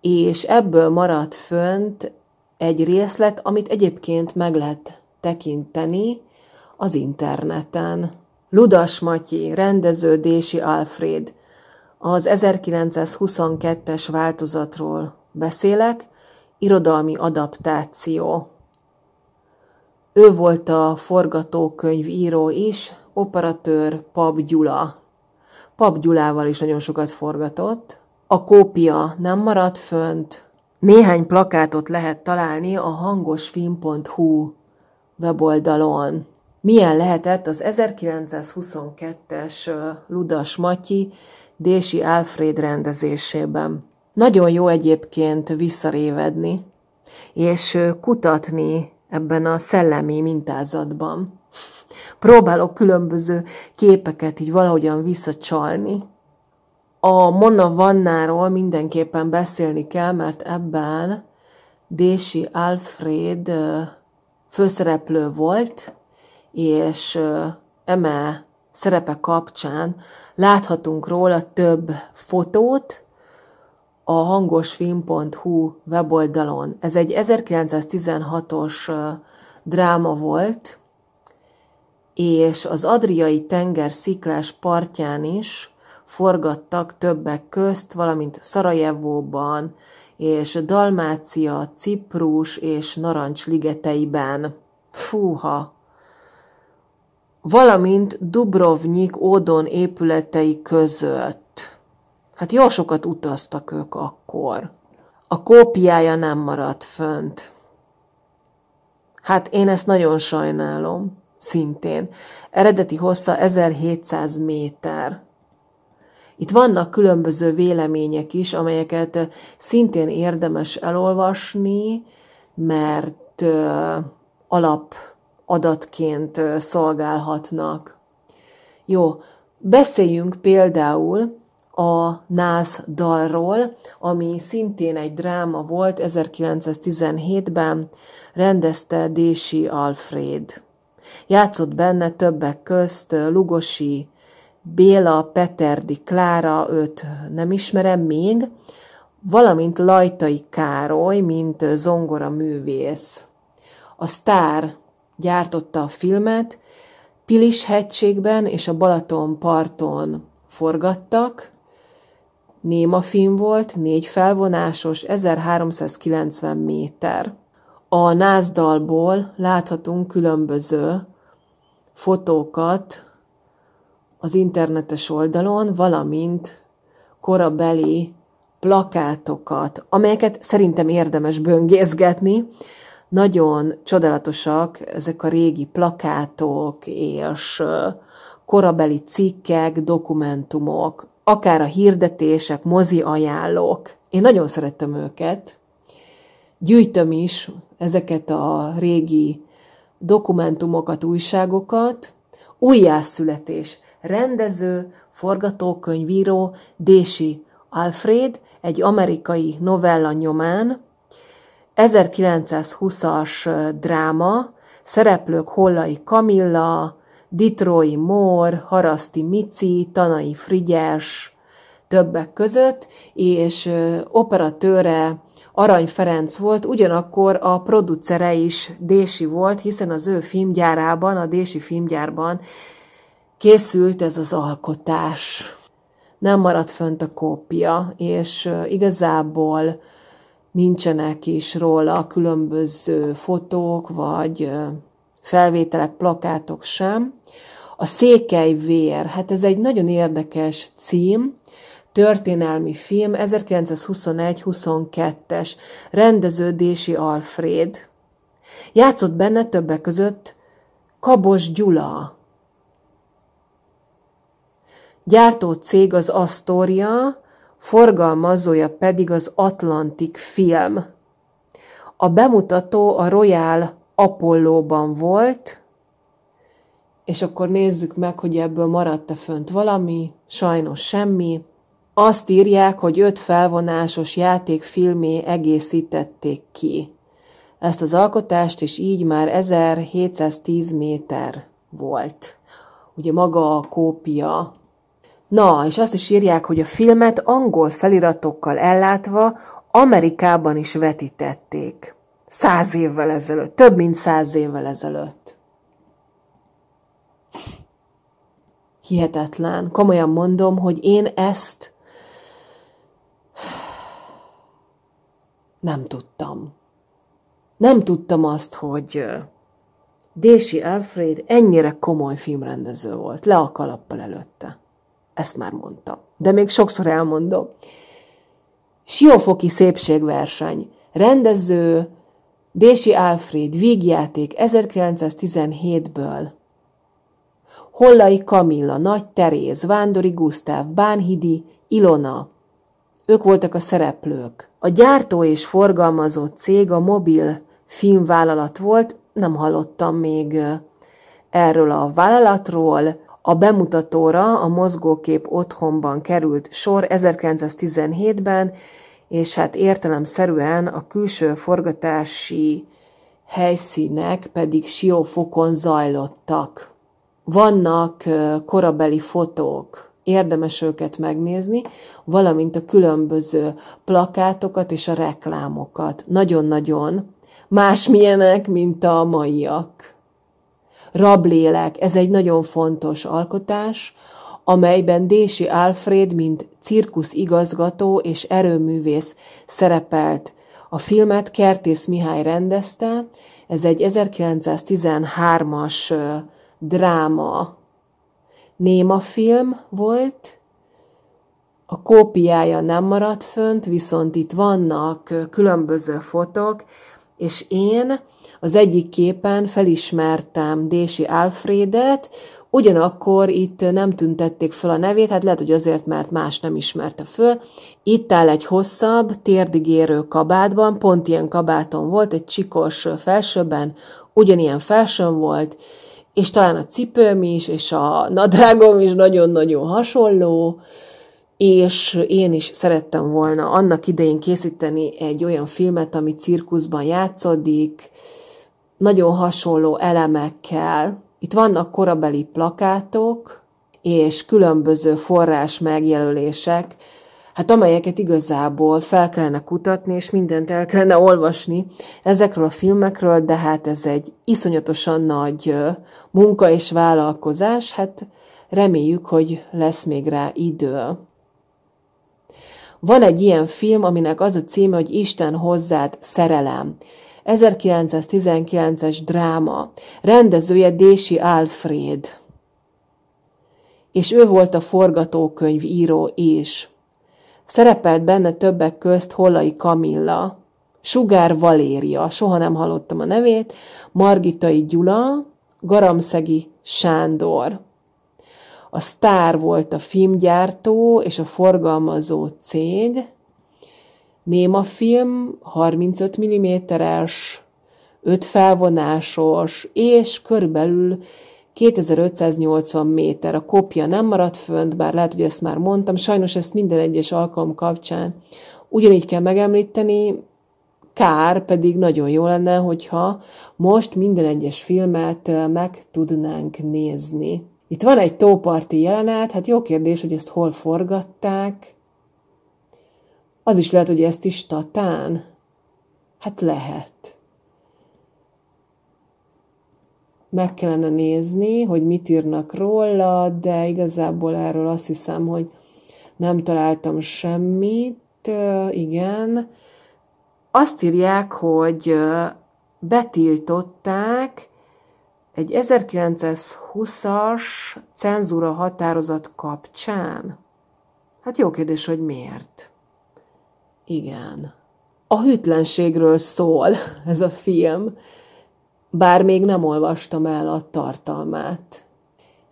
Speaker 1: és ebből maradt fönt egy részlet, amit egyébként meg lehet tekinteni az interneten. Ludas Matyi, rendeződési Alfred. Az 1922-es változatról beszélek, irodalmi adaptáció. Ő volt a forgatókönyv író is, operatőr Pap Gyula. Pap Gyulával is nagyon sokat forgatott. A kópia nem maradt fönt. Néhány plakátot lehet találni a hangosfilm.hu weboldalon. Milyen lehetett az 1922-es Ludas Matyi Dési Alfred rendezésében. Nagyon jó egyébként visszarévedni, és kutatni ebben a szellemi mintázatban. Próbálok különböző képeket így valahogyan visszacsalni. A Mona Vannáról mindenképpen beszélni kell, mert ebben Dési Alfred főszereplő volt, és eme szerepe kapcsán láthatunk róla több fotót, a hangosfilm.hu weboldalon. Ez egy 1916-os dráma volt, és az Adriai tenger sziklás partján is forgattak többek közt, valamint Szarajevóban és Dalmácia, Ciprus és Narancs ligeteiben. Fúha! Valamint Dubrovnik ódon épületei között. Hát jó sokat utaztak ők akkor. A kópiája nem maradt fönt. Hát én ezt nagyon sajnálom, szintén. Eredeti hossza 1700 méter. Itt vannak különböző vélemények is, amelyeket szintén érdemes elolvasni, mert alap adatként szolgálhatnak. Jó, beszéljünk például a Náz dalról, ami szintén egy dráma volt 1917-ben, rendezte Dési Alfred. Játszott benne többek közt Lugosi Béla, Peterdi Klára, őt nem ismerem még, valamint Lajtai Károly, mint zongora művész. A sztár gyártotta a filmet, Pilis hegységben és a Balaton parton forgattak, Néma film volt, négy felvonásos, 1390 méter. A názdalból láthatunk különböző fotókat az internetes oldalon, valamint korabeli plakátokat, amelyeket szerintem érdemes böngészgetni. Nagyon csodálatosak ezek a régi plakátok és korabeli cikkek, dokumentumok akár a hirdetések, mozi ajánlók. Én nagyon szerettem őket. Gyűjtöm is ezeket a régi dokumentumokat, újságokat. Újjászületés. Rendező, forgatókönyvíró Dési Alfred egy amerikai novella nyomán 1920-as dráma, szereplők Hollai Kamilla, Ditrói Mór, Haraszti Mici, Tanai Frigyes, többek között, és operatőre Arany Ferenc volt, ugyanakkor a producere is Dési volt, hiszen az ő filmgyárában, a Dési filmgyárban készült ez az alkotás. Nem maradt fönt a kópia, és igazából nincsenek is róla különböző fotók, vagy felvételek, plakátok sem. A Székely vér, hát ez egy nagyon érdekes cím, történelmi film, 1921-22-es, rendeződési Alfred. Játszott benne többek között Kabos Gyula. Gyártó cég az Astoria, forgalmazója pedig az Atlantic Film. A bemutató a Royal Apollóban volt, és akkor nézzük meg, hogy ebből maradt-e fönt valami, sajnos semmi. Azt írják, hogy öt felvonásos játékfilmé egészítették ki. Ezt az alkotást is így már 1710 méter volt. Ugye maga a kópia. Na, és azt is írják, hogy a filmet angol feliratokkal ellátva Amerikában is vetítették száz évvel ezelőtt, több mint száz évvel ezelőtt. Hihetetlen. Komolyan mondom, hogy én ezt nem tudtam. Nem tudtam azt, hogy Dési Alfred ennyire komoly filmrendező volt. Le a kalappal előtte. Ezt már mondtam. De még sokszor elmondom. Siófoki szépségverseny. Rendező, Dési Alfred, Vígjáték 1917-ből. Hollai Kamilla, Nagy Teréz, Vándori Gusztáv, Bánhidi, Ilona. Ők voltak a szereplők. A gyártó és forgalmazó cég a mobil filmvállalat volt, nem hallottam még erről a vállalatról. A bemutatóra a mozgókép otthonban került sor 1917-ben, és hát értelemszerűen a külső forgatási helyszínek pedig siófokon zajlottak. Vannak korabeli fotók, érdemes őket megnézni, valamint a különböző plakátokat és a reklámokat. Nagyon-nagyon másmilyenek, mint a maiak. Rablélek, ez egy nagyon fontos alkotás, amelyben Dési Alfred, mint cirkusz igazgató és erőművész szerepelt. A filmet Kertész Mihály rendezte, ez egy 1913-as dráma némafilm volt, a kópiája nem maradt fönt, viszont itt vannak különböző fotok, és én az egyik képen felismertem Dési Alfredet, Ugyanakkor itt nem tüntették föl a nevét, hát lehet, hogy azért, mert más nem ismerte föl. Itt áll egy hosszabb, térdigérő kabátban, pont ilyen kabáton volt, egy csikos felsőben, ugyanilyen felsőn volt, és talán a cipőm is, és a nadrágom is nagyon-nagyon hasonló, és én is szerettem volna annak idején készíteni egy olyan filmet, ami cirkuszban játszódik, nagyon hasonló elemekkel, itt vannak korabeli plakátok, és különböző forrás megjelölések, hát amelyeket igazából fel kellene kutatni, és mindent el kellene olvasni ezekről a filmekről, de hát ez egy iszonyatosan nagy munka és vállalkozás, hát reméljük, hogy lesz még rá idő. Van egy ilyen film, aminek az a címe, hogy Isten hozzád szerelem. 1919-es dráma, rendezője Dési Alfred, és ő volt a forgatókönyv író is. Szerepelt benne többek közt Hollai Kamilla, Sugár Valéria, soha nem hallottam a nevét, Margitai Gyula, Garamszegi Sándor. A sztár volt a filmgyártó és a forgalmazó cég, némafilm, 35 mm-es, 5 felvonásos, és körülbelül 2580 méter. A kopja nem maradt fönt, bár lehet, hogy ezt már mondtam, sajnos ezt minden egyes alkalom kapcsán ugyanígy kell megemlíteni, kár pedig nagyon jó lenne, hogyha most minden egyes filmet meg tudnánk nézni. Itt van egy tóparti jelenet, hát jó kérdés, hogy ezt hol forgatták, az is lehet, hogy ezt is tatán. Hát lehet. Meg kellene nézni, hogy mit írnak róla, de igazából erről azt hiszem, hogy nem találtam semmit. Igen. Azt írják, hogy betiltották egy 1920-as cenzúra határozat kapcsán. Hát jó kérdés, hogy miért. Igen. A hűtlenségről szól ez a film, bár még nem olvastam el a tartalmát.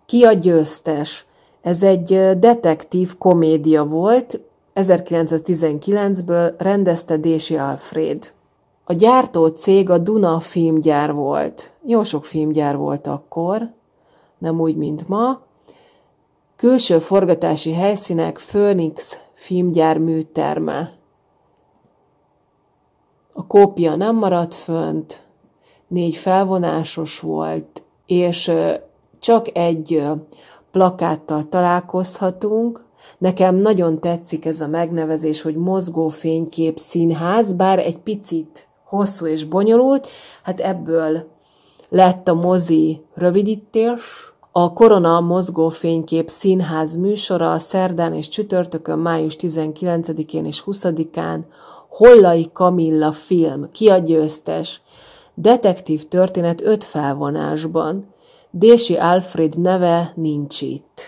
Speaker 1: Ki a győztes? Ez egy detektív komédia volt, 1919-ből rendezte Dési Alfred. A gyártó cég a Duna filmgyár volt. Jó sok filmgyár volt akkor, nem úgy, mint ma. Külső forgatási helyszínek Phoenix filmgyár műterme a kópia nem maradt fönt, négy felvonásos volt, és csak egy plakáttal találkozhatunk. Nekem nagyon tetszik ez a megnevezés, hogy mozgófénykép színház, bár egy picit hosszú és bonyolult, hát ebből lett a mozi rövidítés, a Korona mozgófénykép színház műsora a szerdán és csütörtökön május 19-én és 20-án Hollai Kamilla film, ki a győztes, detektív történet öt felvonásban. Dési Alfred neve nincs itt.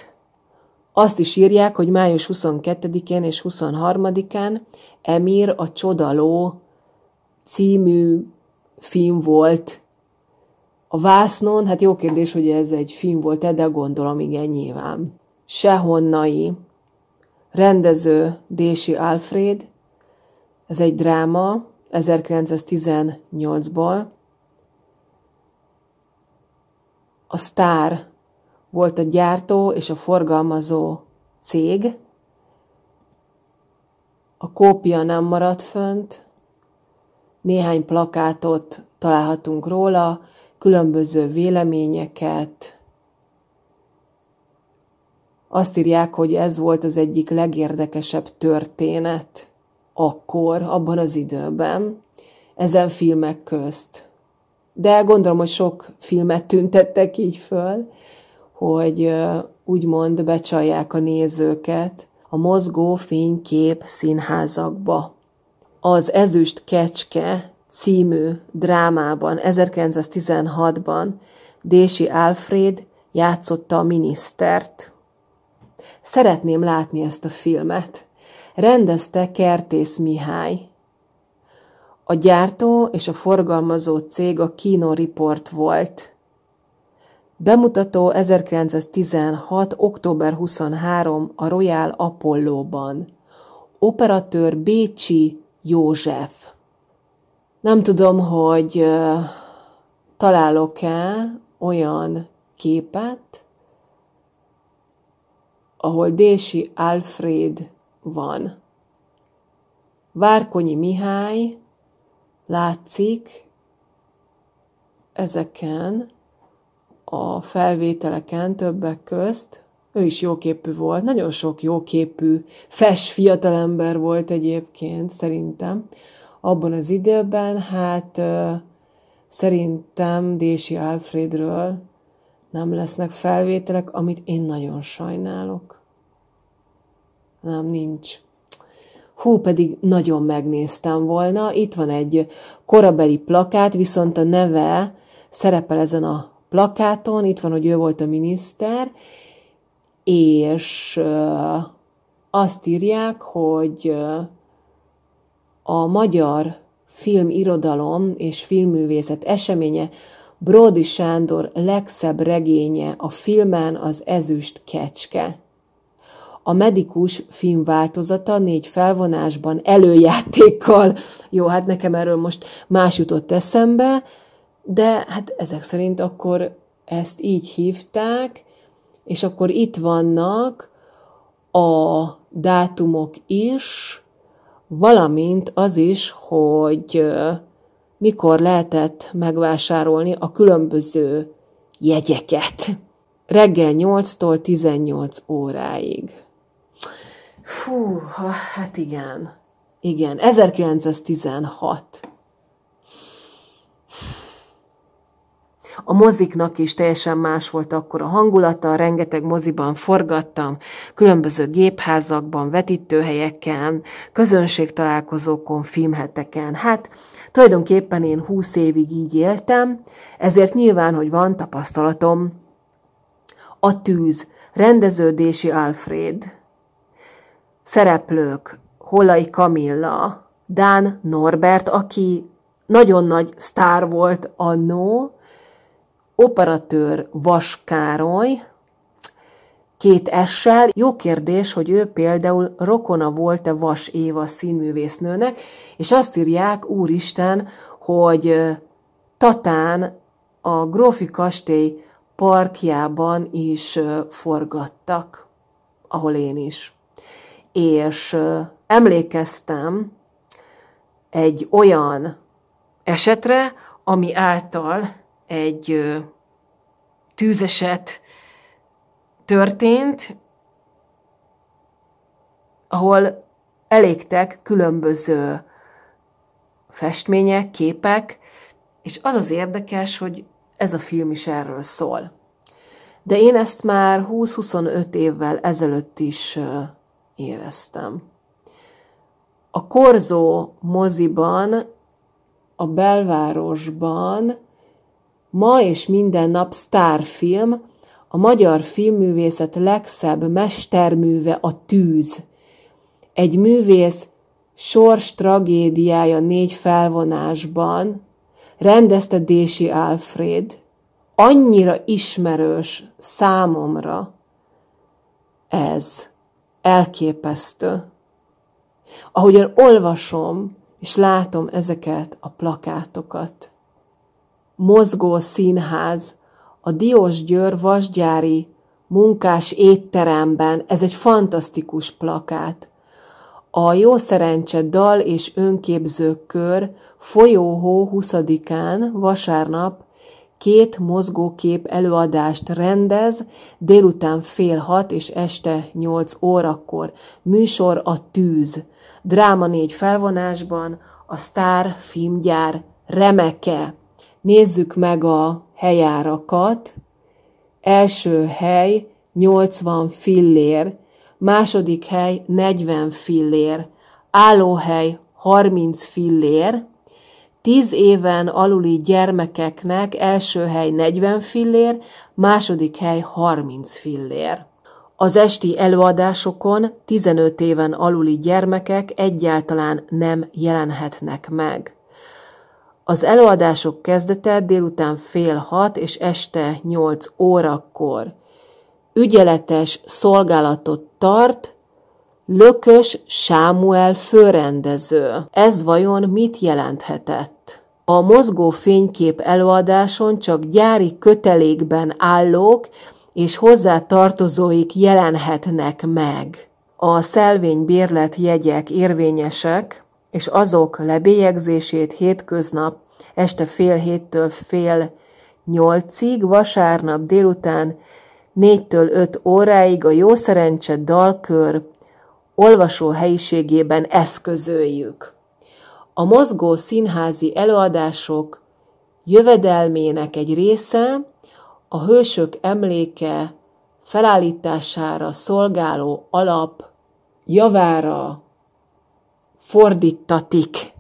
Speaker 1: Azt is írják, hogy május 22-én és 23-án Emir a Csodaló című film volt. A Vásznon, hát jó kérdés, hogy ez egy film volt-e, de gondolom igen, nyilván. Sehonnai, rendező Dési Alfred, ez egy dráma 1918-ból. A Star volt a gyártó és a forgalmazó cég. A kópia nem maradt fönt. Néhány plakátot találhatunk róla, különböző véleményeket. Azt írják, hogy ez volt az egyik legérdekesebb történet akkor, abban az időben, ezen filmek közt. De gondolom, hogy sok filmet tüntettek így föl, hogy úgymond becsalják a nézőket a mozgó fénykép színházakba. Az Ezüst Kecske című drámában 1916-ban Dési Alfred játszotta a minisztert. Szeretném látni ezt a filmet rendezte Kertész Mihály. A gyártó és a forgalmazó cég a Kino Report volt. Bemutató 1916. október 23 a Royal Apollo-ban Operatőr Bécsi József. Nem tudom, hogy találok-e olyan képet, ahol Dési Alfred van. Várkonyi Mihály látszik ezeken a felvételeken többek közt, ő is jóképű volt, nagyon sok jóképű, fes fiatalember volt egyébként, szerintem. Abban az időben, hát szerintem Dési Alfredről nem lesznek felvételek, amit én nagyon sajnálok nem, nincs. Hú, pedig nagyon megnéztem volna. Itt van egy korabeli plakát, viszont a neve szerepel ezen a plakáton. Itt van, hogy ő volt a miniszter, és azt írják, hogy a magyar filmirodalom és filmművészet eseménye Bródi Sándor legszebb regénye a filmen az ezüst kecske. A medikus film változata négy felvonásban, előjátékkal. Jó, hát nekem erről most más jutott eszembe, de hát ezek szerint akkor ezt így hívták, és akkor itt vannak a dátumok is, valamint az is, hogy mikor lehetett megvásárolni a különböző jegyeket. Reggel 8-tól 18 óráig. Fú, ha, hát igen. Igen, 1916. A moziknak is teljesen más volt akkor a hangulata, rengeteg moziban forgattam, különböző gépházakban, vetítőhelyeken, közönségtalálkozókon, filmheteken. Hát tulajdonképpen én húsz évig így éltem, ezért nyilván, hogy van tapasztalatom. A tűz, rendeződési Alfred, szereplők, Hollai Kamilla, Dán Norbert, aki nagyon nagy sztár volt annó, operatőr Vaskároly, két essel. Jó kérdés, hogy ő például rokona volt-e Vas Éva színművésznőnek, és azt írják, úristen, hogy Tatán a Grófi Kastély parkjában is forgattak, ahol én is és emlékeztem egy olyan esetre, ami által egy tűzeset történt, ahol elégtek különböző festmények, képek, és az az érdekes, hogy ez a film is erről szól. De én ezt már 20-25 évvel ezelőtt is éreztem. A Korzó moziban, a belvárosban ma és minden nap sztárfilm, a magyar filmművészet legszebb mesterműve a tűz. Egy művész sors tragédiája négy felvonásban, rendezte Dési Alfred, annyira ismerős számomra ez elképesztő. Ahogyan olvasom és látom ezeket a plakátokat. Mozgó színház, a Diós Győr vasgyári munkás étteremben, ez egy fantasztikus plakát. A Jó Szerencse Dal és Önképzőkör folyóhó 20-án vasárnap két mozgókép előadást rendez, délután fél hat és este nyolc órakor. Műsor a Tűz. Dráma négy felvonásban, a Sztár filmgyár remeke. Nézzük meg a helyárakat. Első hely 80 fillér, második hely 40 fillér, állóhely 30 fillér, 10 éven aluli gyermekeknek első hely 40 fillér, második hely 30 fillér. Az esti előadásokon 15 éven aluli gyermekek egyáltalán nem jelenhetnek meg. Az előadások kezdete délután fél hat és este 8 órakor. Ügyeletes szolgálatot tart Lökös Sámuel főrendező. Ez vajon mit jelenthetett? A mozgó fénykép előadáson csak gyári kötelékben állók és hozzá tartozóik jelenhetnek meg. A szelvény bérlet jegyek érvényesek, és azok lebélyegzését hétköznap este fél héttől fél nyolcig, vasárnap délután négytől öt óráig a Jó Szerencse dalkör olvasó helyiségében eszközöljük a mozgó színházi előadások jövedelmének egy része a hősök emléke felállítására szolgáló alap javára fordítatik.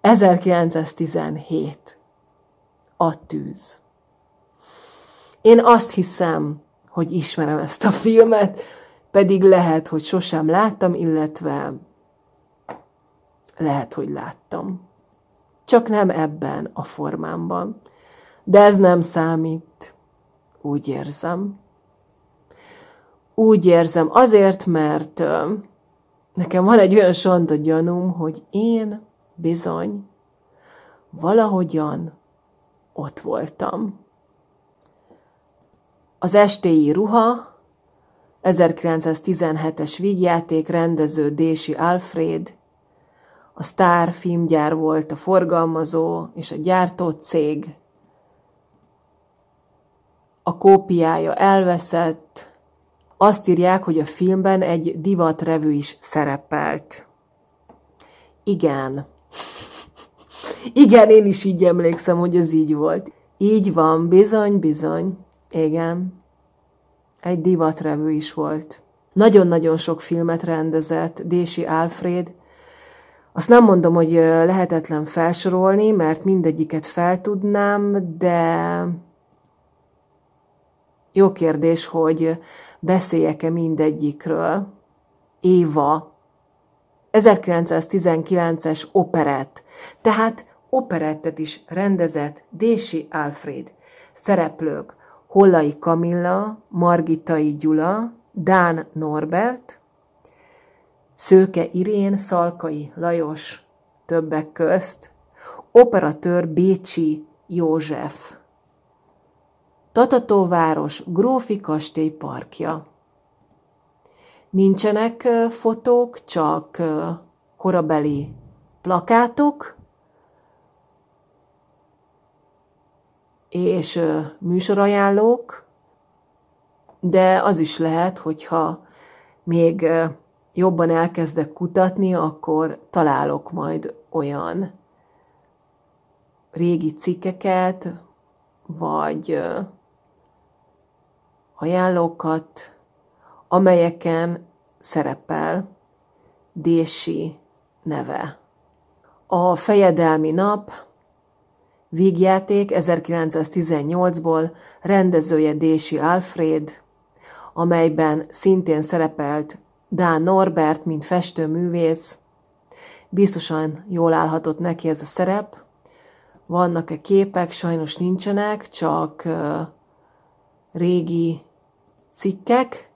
Speaker 1: 1917. A tűz. Én azt hiszem, hogy ismerem ezt a filmet, pedig lehet, hogy sosem láttam, illetve lehet, hogy láttam. Csak nem ebben a formámban. De ez nem számít. Úgy érzem. Úgy érzem azért, mert nekem van egy olyan sonda gyanúm, hogy én bizony valahogyan ott voltam. Az estéi ruha 1917-es vígjáték rendező Dési Alfred, a Star filmgyár volt a forgalmazó és a gyártó cég. A kópiája elveszett, azt írják, hogy a filmben egy divatrevű is szerepelt. Igen. Igen, én is így emlékszem, hogy ez így volt. Így van, bizony, bizony. Igen egy divatrevő is volt. Nagyon-nagyon sok filmet rendezett Dési Alfred, azt nem mondom, hogy lehetetlen felsorolni, mert mindegyiket fel tudnám, de jó kérdés, hogy beszéljek-e mindegyikről. Éva, 1919-es operett, tehát operettet is rendezett Dési Alfred. Szereplők Hollai Kamilla, Margitai Gyula, Dán Norbert, Szőke Irén, Szalkai Lajos többek közt, operatőr Bécsi József. Tatatóváros Grófi Kastély parkja. Nincsenek fotók, csak korabeli plakátok, és műsorajánlók, de az is lehet, hogyha még jobban elkezdek kutatni, akkor találok majd olyan régi cikkeket, vagy ajánlókat, amelyeken szerepel Dési neve. A fejedelmi nap Vígjáték 1918-ból rendezője Dési Alfred, amelyben szintén szerepelt Dán Norbert, mint festőművész. Biztosan jól állhatott neki ez a szerep. Vannak-e képek? Sajnos nincsenek, csak régi cikkek,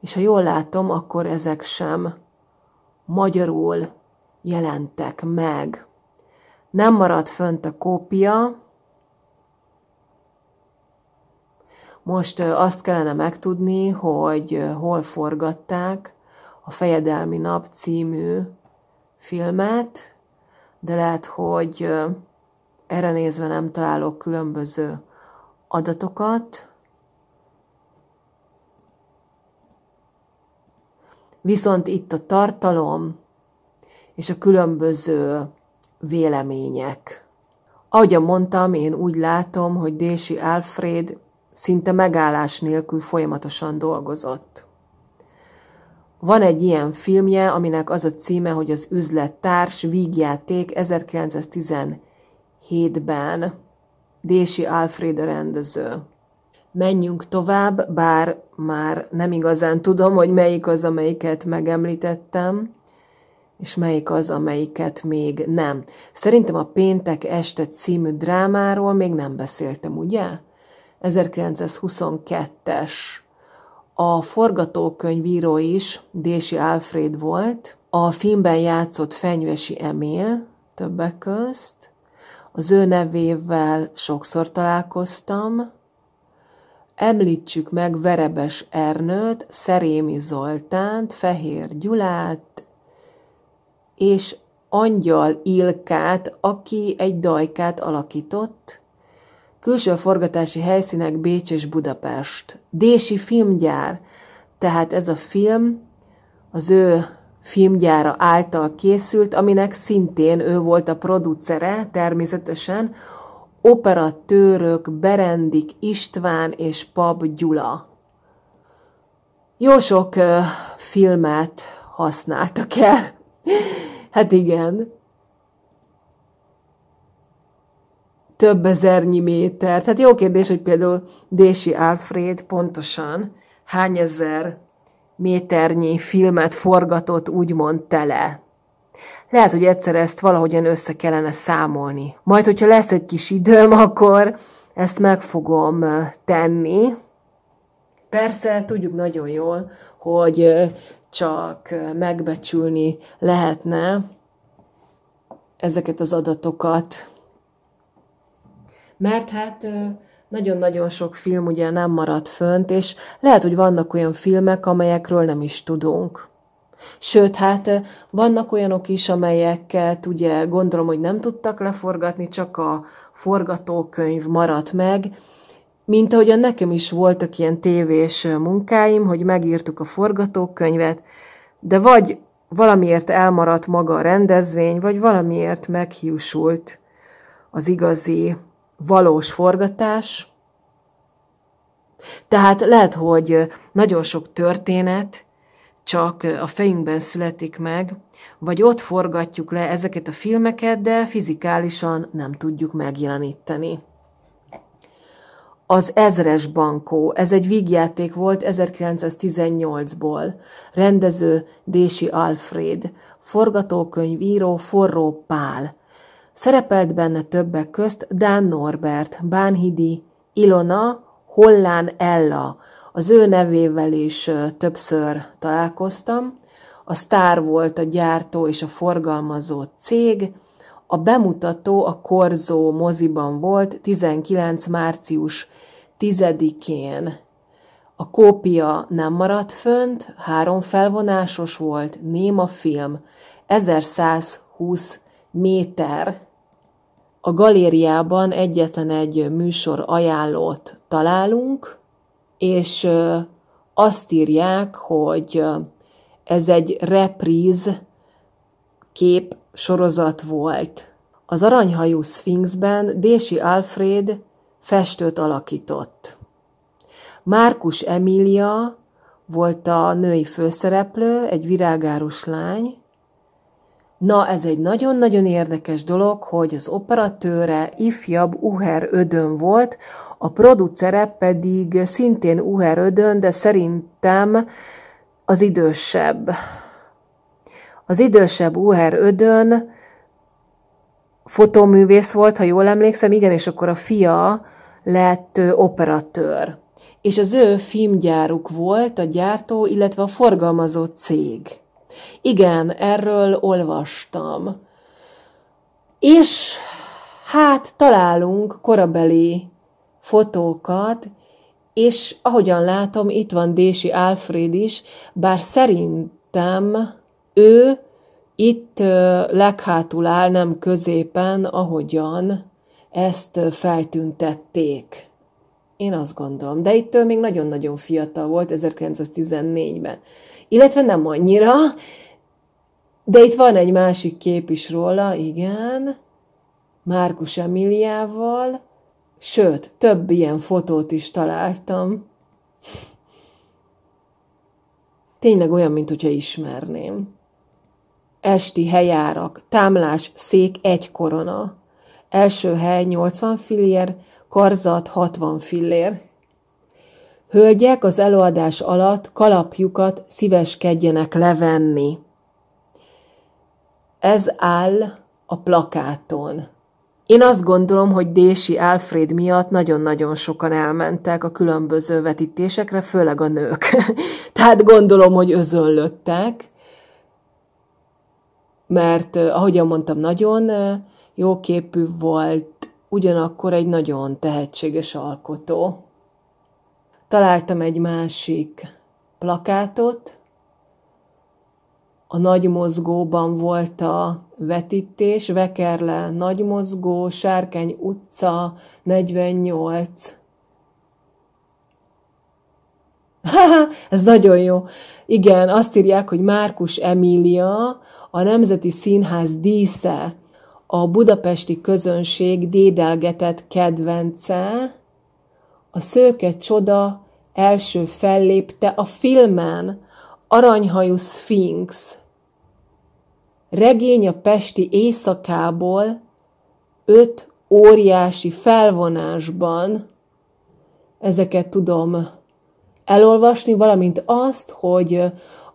Speaker 1: és ha jól látom, akkor ezek sem magyarul jelentek meg nem marad fönt a kópia, Most azt kellene megtudni, hogy hol forgatták a Fejedelmi Nap című filmet, de lehet, hogy erre nézve nem találok különböző adatokat. Viszont itt a tartalom és a különböző vélemények. Ahogy mondtam, én úgy látom, hogy Dési Alfred szinte megállás nélkül folyamatosan dolgozott. Van egy ilyen filmje, aminek az a címe, hogy az üzlettárs vígjáték 1917-ben Dési Alfred a rendező. Menjünk tovább, bár már nem igazán tudom, hogy melyik az, amelyiket megemlítettem és melyik az, amelyiket még nem. Szerintem a Péntek este című drámáról még nem beszéltem, ugye? 1922-es. A forgatókönyvíró is Dési Alfred volt, a filmben játszott Fenyvesi Emil többek közt, az ő nevével sokszor találkoztam, említsük meg Verebes Ernőt, Szerémi Zoltánt, Fehér Gyulát, és angyal Ilkát, aki egy dajkát alakított, külső forgatási helyszínek Bécs és Budapest. Dési filmgyár, tehát ez a film az ő filmgyára által készült, aminek szintén ő volt a producere, természetesen, operatőrök Berendik István és Pab Gyula. Jó sok uh, filmet használtak el hát igen. Több ezernyi méter. Tehát jó kérdés, hogy például Dési Alfred pontosan hány ezer méternyi filmet forgatott úgymond tele. Lehet, hogy egyszer ezt valahogyan össze kellene számolni. Majd, hogyha lesz egy kis időm, akkor ezt meg fogom eh, tenni. Persze, tudjuk nagyon jól, hogy eh, csak megbecsülni lehetne ezeket az adatokat. Mert hát nagyon-nagyon sok film ugye nem maradt fönt, és lehet, hogy vannak olyan filmek, amelyekről nem is tudunk. Sőt, hát vannak olyanok is, amelyeket ugye gondolom, hogy nem tudtak leforgatni, csak a forgatókönyv maradt meg, mint ahogyan nekem is voltak ilyen tévés munkáim, hogy megírtuk a forgatókönyvet, de vagy valamiért elmaradt maga a rendezvény, vagy valamiért meghiúsult az igazi, valós forgatás. Tehát lehet, hogy nagyon sok történet csak a fejünkben születik meg, vagy ott forgatjuk le ezeket a filmeket, de fizikálisan nem tudjuk megjeleníteni. Az Ezres Bankó, ez egy vígjáték volt 1918-ból. Rendező Dési Alfred, forgatókönyvíró Forró Pál. Szerepelt benne többek közt Dán Norbert, Bánhidi, Ilona, Hollán Ella. Az ő nevével is többször találkoztam. A sztár volt a gyártó és a forgalmazó cég, a bemutató a Korzó moziban volt 19. március 10-én. A kópia nem maradt fönt, három felvonásos volt, néma film, 1120 méter. A galériában egyetlen egy műsor ajánlót találunk, és azt írják, hogy ez egy repríz kép sorozat volt. Az aranyhajú Sphinxben Dési Alfred festőt alakított. Márkus Emília volt a női főszereplő, egy virágárus lány. Na, ez egy nagyon-nagyon érdekes dolog, hogy az operatőre ifjabb Uher Ödön volt, a producere pedig szintén Uher Ödön, de szerintem az idősebb. Az idősebb Uher Ödön fotóművész volt, ha jól emlékszem, igen, és akkor a fia lett operatőr. És az ő filmgyáruk volt a gyártó, illetve a forgalmazó cég. Igen, erről olvastam. És hát találunk korabeli fotókat, és ahogyan látom, itt van Dési Alfred is, bár szerintem ő itt leghátul áll, nem középen, ahogyan ezt feltüntették. Én azt gondolom. De itt ő még nagyon-nagyon fiatal volt, 1914-ben. Illetve nem annyira, de itt van egy másik kép is róla, igen, Márkus Emiliával, sőt, több ilyen fotót is találtam. Tényleg olyan, mintha ismerném esti helyárak, támlás, szék egy korona, első hely 80 fillér, karzat 60 fillér. Hölgyek az előadás alatt kalapjukat szíveskedjenek levenni. Ez áll a plakáton. Én azt gondolom, hogy Dési Alfred miatt nagyon-nagyon sokan elmentek a különböző vetítésekre, főleg a nők. Tehát gondolom, hogy özöllöttek, mert ahogyan mondtam, nagyon jó képű volt, ugyanakkor egy nagyon tehetséges alkotó. Találtam egy másik plakátot, a nagy mozgóban volt a vetítés, Vekerle nagy mozgó, Sárkány utca 48. ez nagyon jó. Igen, azt írják, hogy Márkus Emília a Nemzeti Színház dísze, a budapesti közönség dédelgetett kedvence, a szőke csoda első fellépte a filmen Aranyhajú Sphinx. Regény a pesti éjszakából öt óriási felvonásban. Ezeket tudom elolvasni, valamint azt, hogy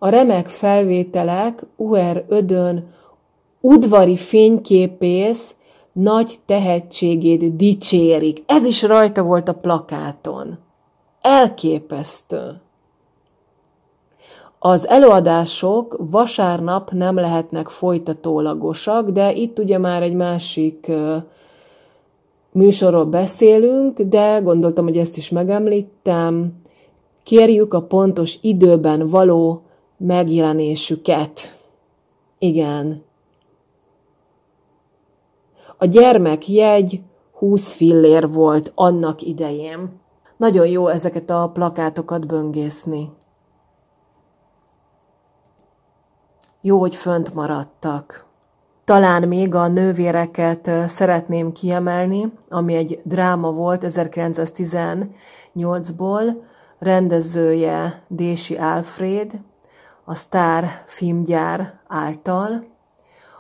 Speaker 1: a remek felvételek UR Ödön udvari fényképész nagy tehetségét dicsérik. Ez is rajta volt a plakáton. Elképesztő. Az előadások vasárnap nem lehetnek folytatólagosak, de itt ugye már egy másik műsorról beszélünk, de gondoltam, hogy ezt is megemlítem. Kérjük a pontos időben való megjelenésüket. Igen. A jegy 20 fillér volt annak idején. Nagyon jó ezeket a plakátokat böngészni. Jó, hogy fönt maradtak. Talán még a nővéreket szeretném kiemelni, ami egy dráma volt 1918-ból, rendezője Dési Alfred, a Star filmgyár által,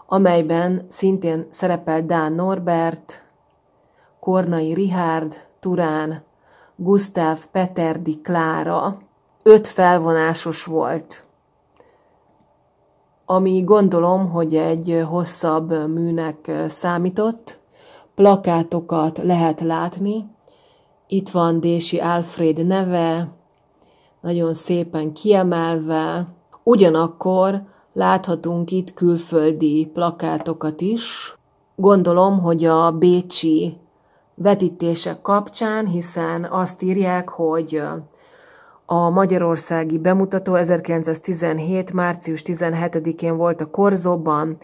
Speaker 1: amelyben szintén szerepel Dán Norbert, Kornai Rihárd, Turán, Gustav Peterdi Klára. Öt felvonásos volt, ami gondolom, hogy egy hosszabb műnek számított. Plakátokat lehet látni. Itt van Dési Alfred neve, nagyon szépen kiemelve, Ugyanakkor láthatunk itt külföldi plakátokat is. Gondolom, hogy a bécsi vetítések kapcsán, hiszen azt írják, hogy a magyarországi bemutató 1917. március 17-én volt a Korzóban,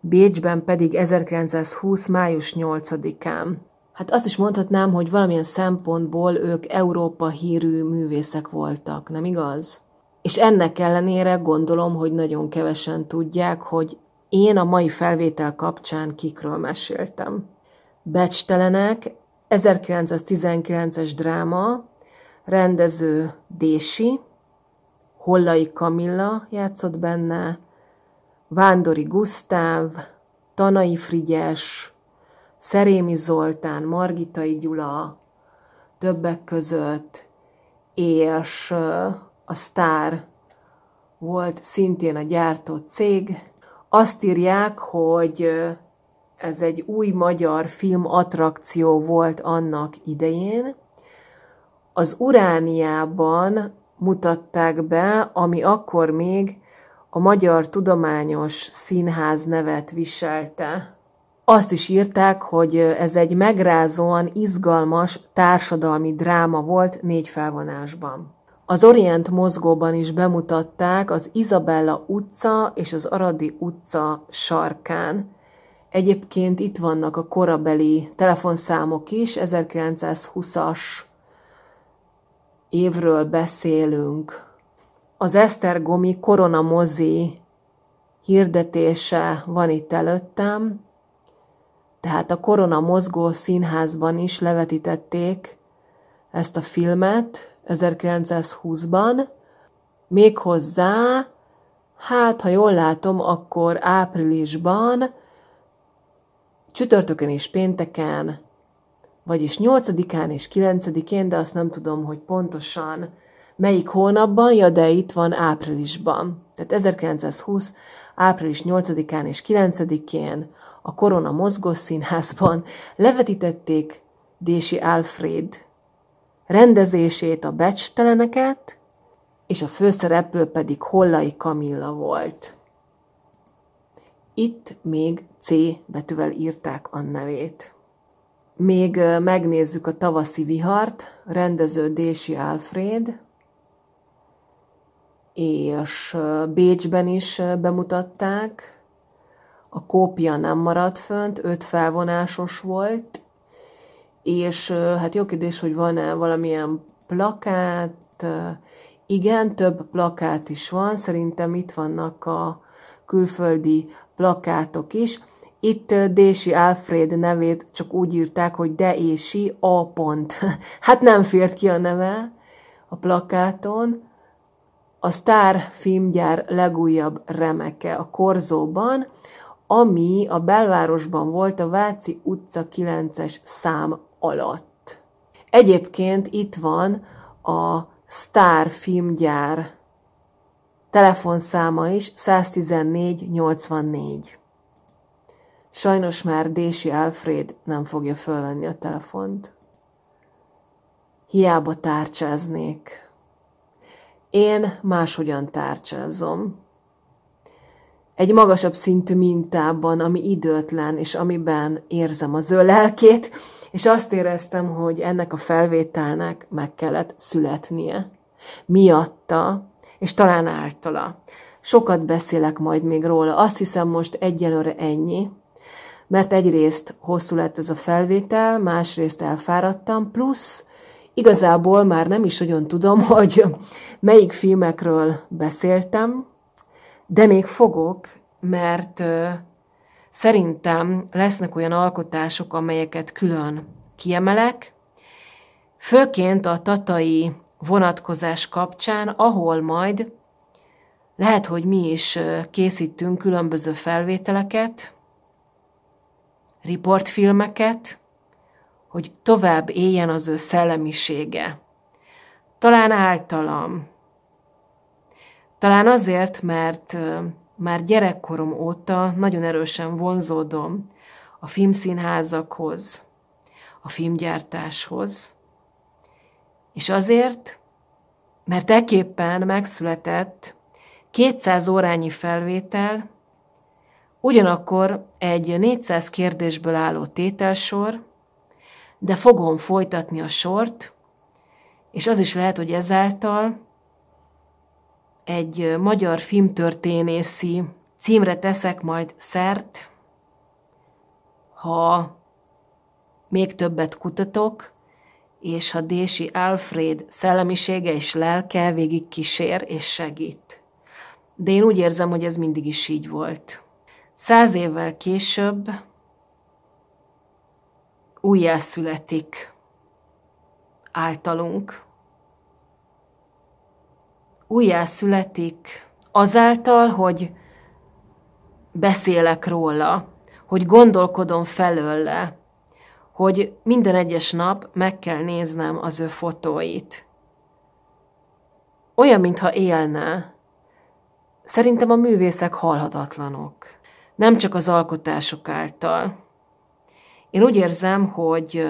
Speaker 1: Bécsben pedig 1920. május 8-án. Hát azt is mondhatnám, hogy valamilyen szempontból ők Európa hírű művészek voltak, nem igaz? És ennek ellenére gondolom, hogy nagyon kevesen tudják, hogy én a mai felvétel kapcsán kikről meséltem. Becstelenek, 1919-es dráma, rendező Dési, Hollai Kamilla játszott benne, Vándori Gusztáv, Tanai Frigyes, Szerémi Zoltán, Margitai Gyula, többek között, és a Star volt szintén a gyártó cég. Azt írják, hogy ez egy új magyar film attrakció volt annak idején. Az Urániában mutatták be, ami akkor még a Magyar Tudományos Színház nevet viselte. Azt is írták, hogy ez egy megrázóan izgalmas társadalmi dráma volt négy felvonásban. Az Orient mozgóban is bemutatták az Izabella utca és az Aradi utca sarkán. Egyébként itt vannak a korabeli telefonszámok is, 1920-as évről beszélünk. Az Esztergomi Korona mozi hirdetése van itt előttem, tehát a Korona mozgó színházban is levetítették ezt a filmet, 1920-ban, méghozzá, hát ha jól látom, akkor áprilisban, csütörtökön és pénteken, vagyis 8-án és 9-én, de azt nem tudom, hogy pontosan melyik hónapban, ja de itt van áprilisban. Tehát 1920. április 8-án és 9-én a Korona mozgó Színházban levetítették Dési Alfred rendezését a becsteleneket, és a főszereplő pedig Hollai Kamilla volt. Itt még C betűvel írták a nevét. Még megnézzük a tavaszi vihart, rendező Dési Alfred, és Bécsben is bemutatták, a kópia nem maradt fönt, öt felvonásos volt, és hát jó kérdés, hogy van-e valamilyen plakát, igen, több plakát is van, szerintem itt vannak a külföldi plakátok is. Itt Dési Alfred nevét csak úgy írták, hogy Deési A. Pont. Hát nem fért ki a neve a plakáton. A Star filmgyár legújabb remeke a Korzóban, ami a belvárosban volt a Váci utca 9-es szám alatt. Egyébként itt van a Star filmgyár telefonszáma is 114 84. Sajnos már Dési Alfred nem fogja fölvenni a telefont. Hiába tárcsáznék. Én máshogyan tárcsázom. Egy magasabb szintű mintában, ami időtlen, és amiben érzem az ő lelkét, és azt éreztem, hogy ennek a felvételnek meg kellett születnie. Miatta, és talán általa. Sokat beszélek majd még róla. Azt hiszem most egyelőre ennyi, mert egyrészt hosszú lett ez a felvétel, másrészt elfáradtam, plusz igazából már nem is nagyon tudom, hogy melyik filmekről beszéltem, de még fogok, mert Szerintem lesznek olyan alkotások, amelyeket külön kiemelek, főként a tatai vonatkozás kapcsán, ahol majd lehet, hogy mi is készítünk különböző felvételeket, riportfilmeket, hogy tovább éljen az ő szellemisége. Talán általam. Talán azért, mert már gyerekkorom óta nagyon erősen vonzódom a filmszínházakhoz, a filmgyártáshoz. És azért, mert eképpen megszületett 200 órányi felvétel, ugyanakkor egy 400 kérdésből álló tételsor, de fogom folytatni a sort, és az is lehet, hogy ezáltal egy magyar filmtörténészi címre teszek majd szert, ha még többet kutatok, és ha Dési Alfred szellemisége és lelke végig kísér és segít. De én úgy érzem, hogy ez mindig is így volt. Száz évvel később újjászületik általunk születik, azáltal, hogy beszélek róla, hogy gondolkodom felőle, hogy minden egyes nap meg kell néznem az ő fotóit. Olyan, mintha élne. Szerintem a művészek halhatatlanok. Nem csak az alkotások által. Én úgy érzem, hogy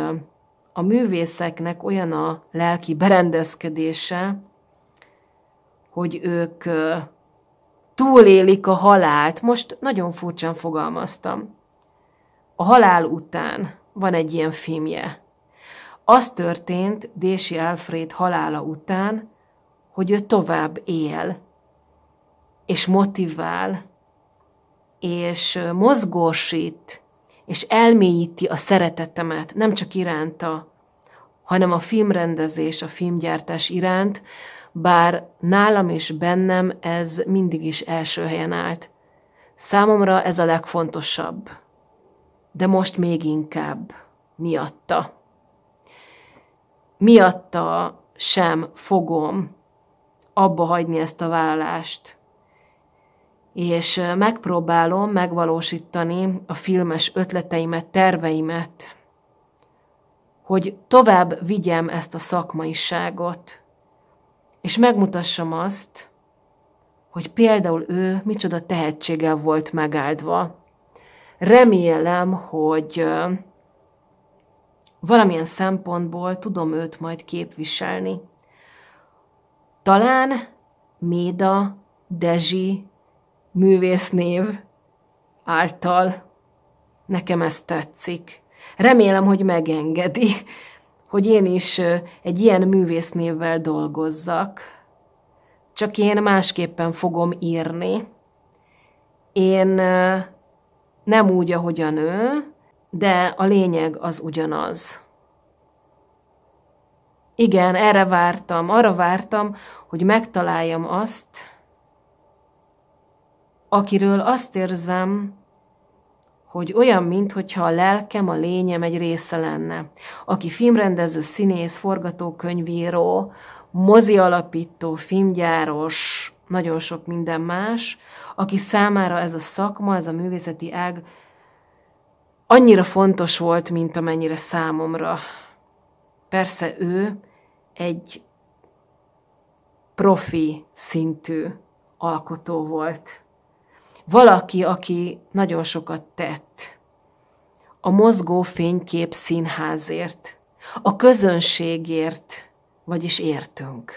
Speaker 1: a művészeknek olyan a lelki berendezkedése, hogy ők túlélik a halált. Most nagyon furcsán fogalmaztam. A halál után van egy ilyen filmje. Az történt Dési Alfred halála után, hogy ő tovább él, és motivál, és mozgósít, és elmélyíti a szeretetemet, nem csak iránta, hanem a filmrendezés, a filmgyártás iránt, bár nálam és bennem ez mindig is első helyen állt. Számomra ez a legfontosabb. De most még inkább miatta. Miatta sem fogom abba hagyni ezt a vállást. És megpróbálom megvalósítani a filmes ötleteimet, terveimet, hogy tovább vigyem ezt a szakmaiságot és megmutassam azt, hogy például ő micsoda tehetséggel volt megáldva. Remélem, hogy valamilyen szempontból tudom őt majd képviselni. Talán Méda Dezsi művésznév által. Nekem ez tetszik. Remélem, hogy megengedi hogy én is egy ilyen művésznévvel dolgozzak, csak én másképpen fogom írni. Én nem úgy, ahogyan ő, de a lényeg az ugyanaz. Igen, erre vártam, arra vártam, hogy megtaláljam azt, akiről azt érzem, hogy olyan, mintha a lelkem, a lényem egy része lenne. Aki filmrendező, színész, forgatókönyvíró, mozi alapító, filmgyáros, nagyon sok minden más, aki számára ez a szakma, ez a művészeti ág annyira fontos volt, mint amennyire számomra. Persze ő egy profi szintű alkotó volt valaki, aki nagyon sokat tett a mozgó fénykép színházért, a közönségért, vagyis értünk.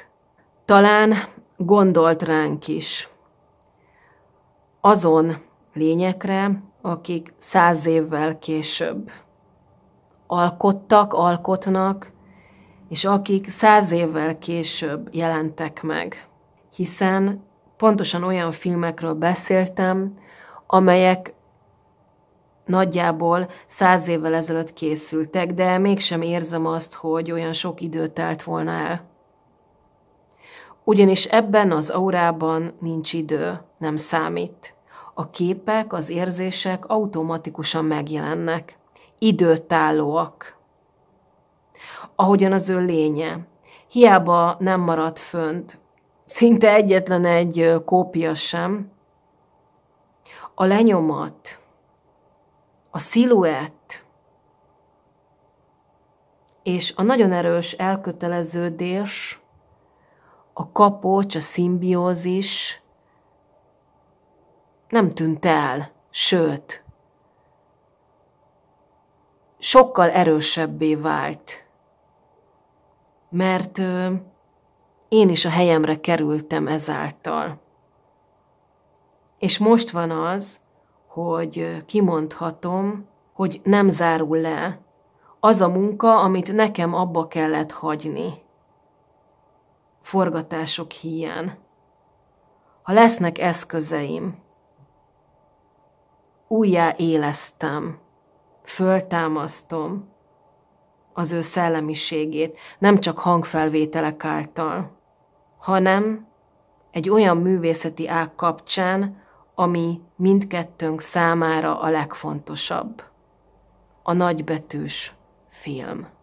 Speaker 1: Talán gondolt ránk is. Azon lényekre, akik száz évvel később alkottak, alkotnak, és akik száz évvel később jelentek meg, hiszen pontosan olyan filmekről beszéltem, amelyek nagyjából száz évvel ezelőtt készültek, de mégsem érzem azt, hogy olyan sok idő telt volna el. Ugyanis ebben az aurában nincs idő, nem számít. A képek, az érzések automatikusan megjelennek. Időtállóak. Ahogyan az ő lénye. Hiába nem marad fönt, szinte egyetlen egy kópia sem. A lenyomat, a sziluett, és a nagyon erős elköteleződés, a kapocs, a szimbiózis nem tűnt el, sőt, sokkal erősebbé vált. Mert én is a helyemre kerültem ezáltal. És most van az, hogy kimondhatom, hogy nem zárul le az a munka, amit nekem abba kellett hagyni. Forgatások hiány. Ha lesznek eszközeim, újjá élesztem, föltámasztom az ő szellemiségét, nem csak hangfelvételek által hanem egy olyan művészeti ág kapcsán, ami mindkettőnk számára a legfontosabb. A nagybetűs film.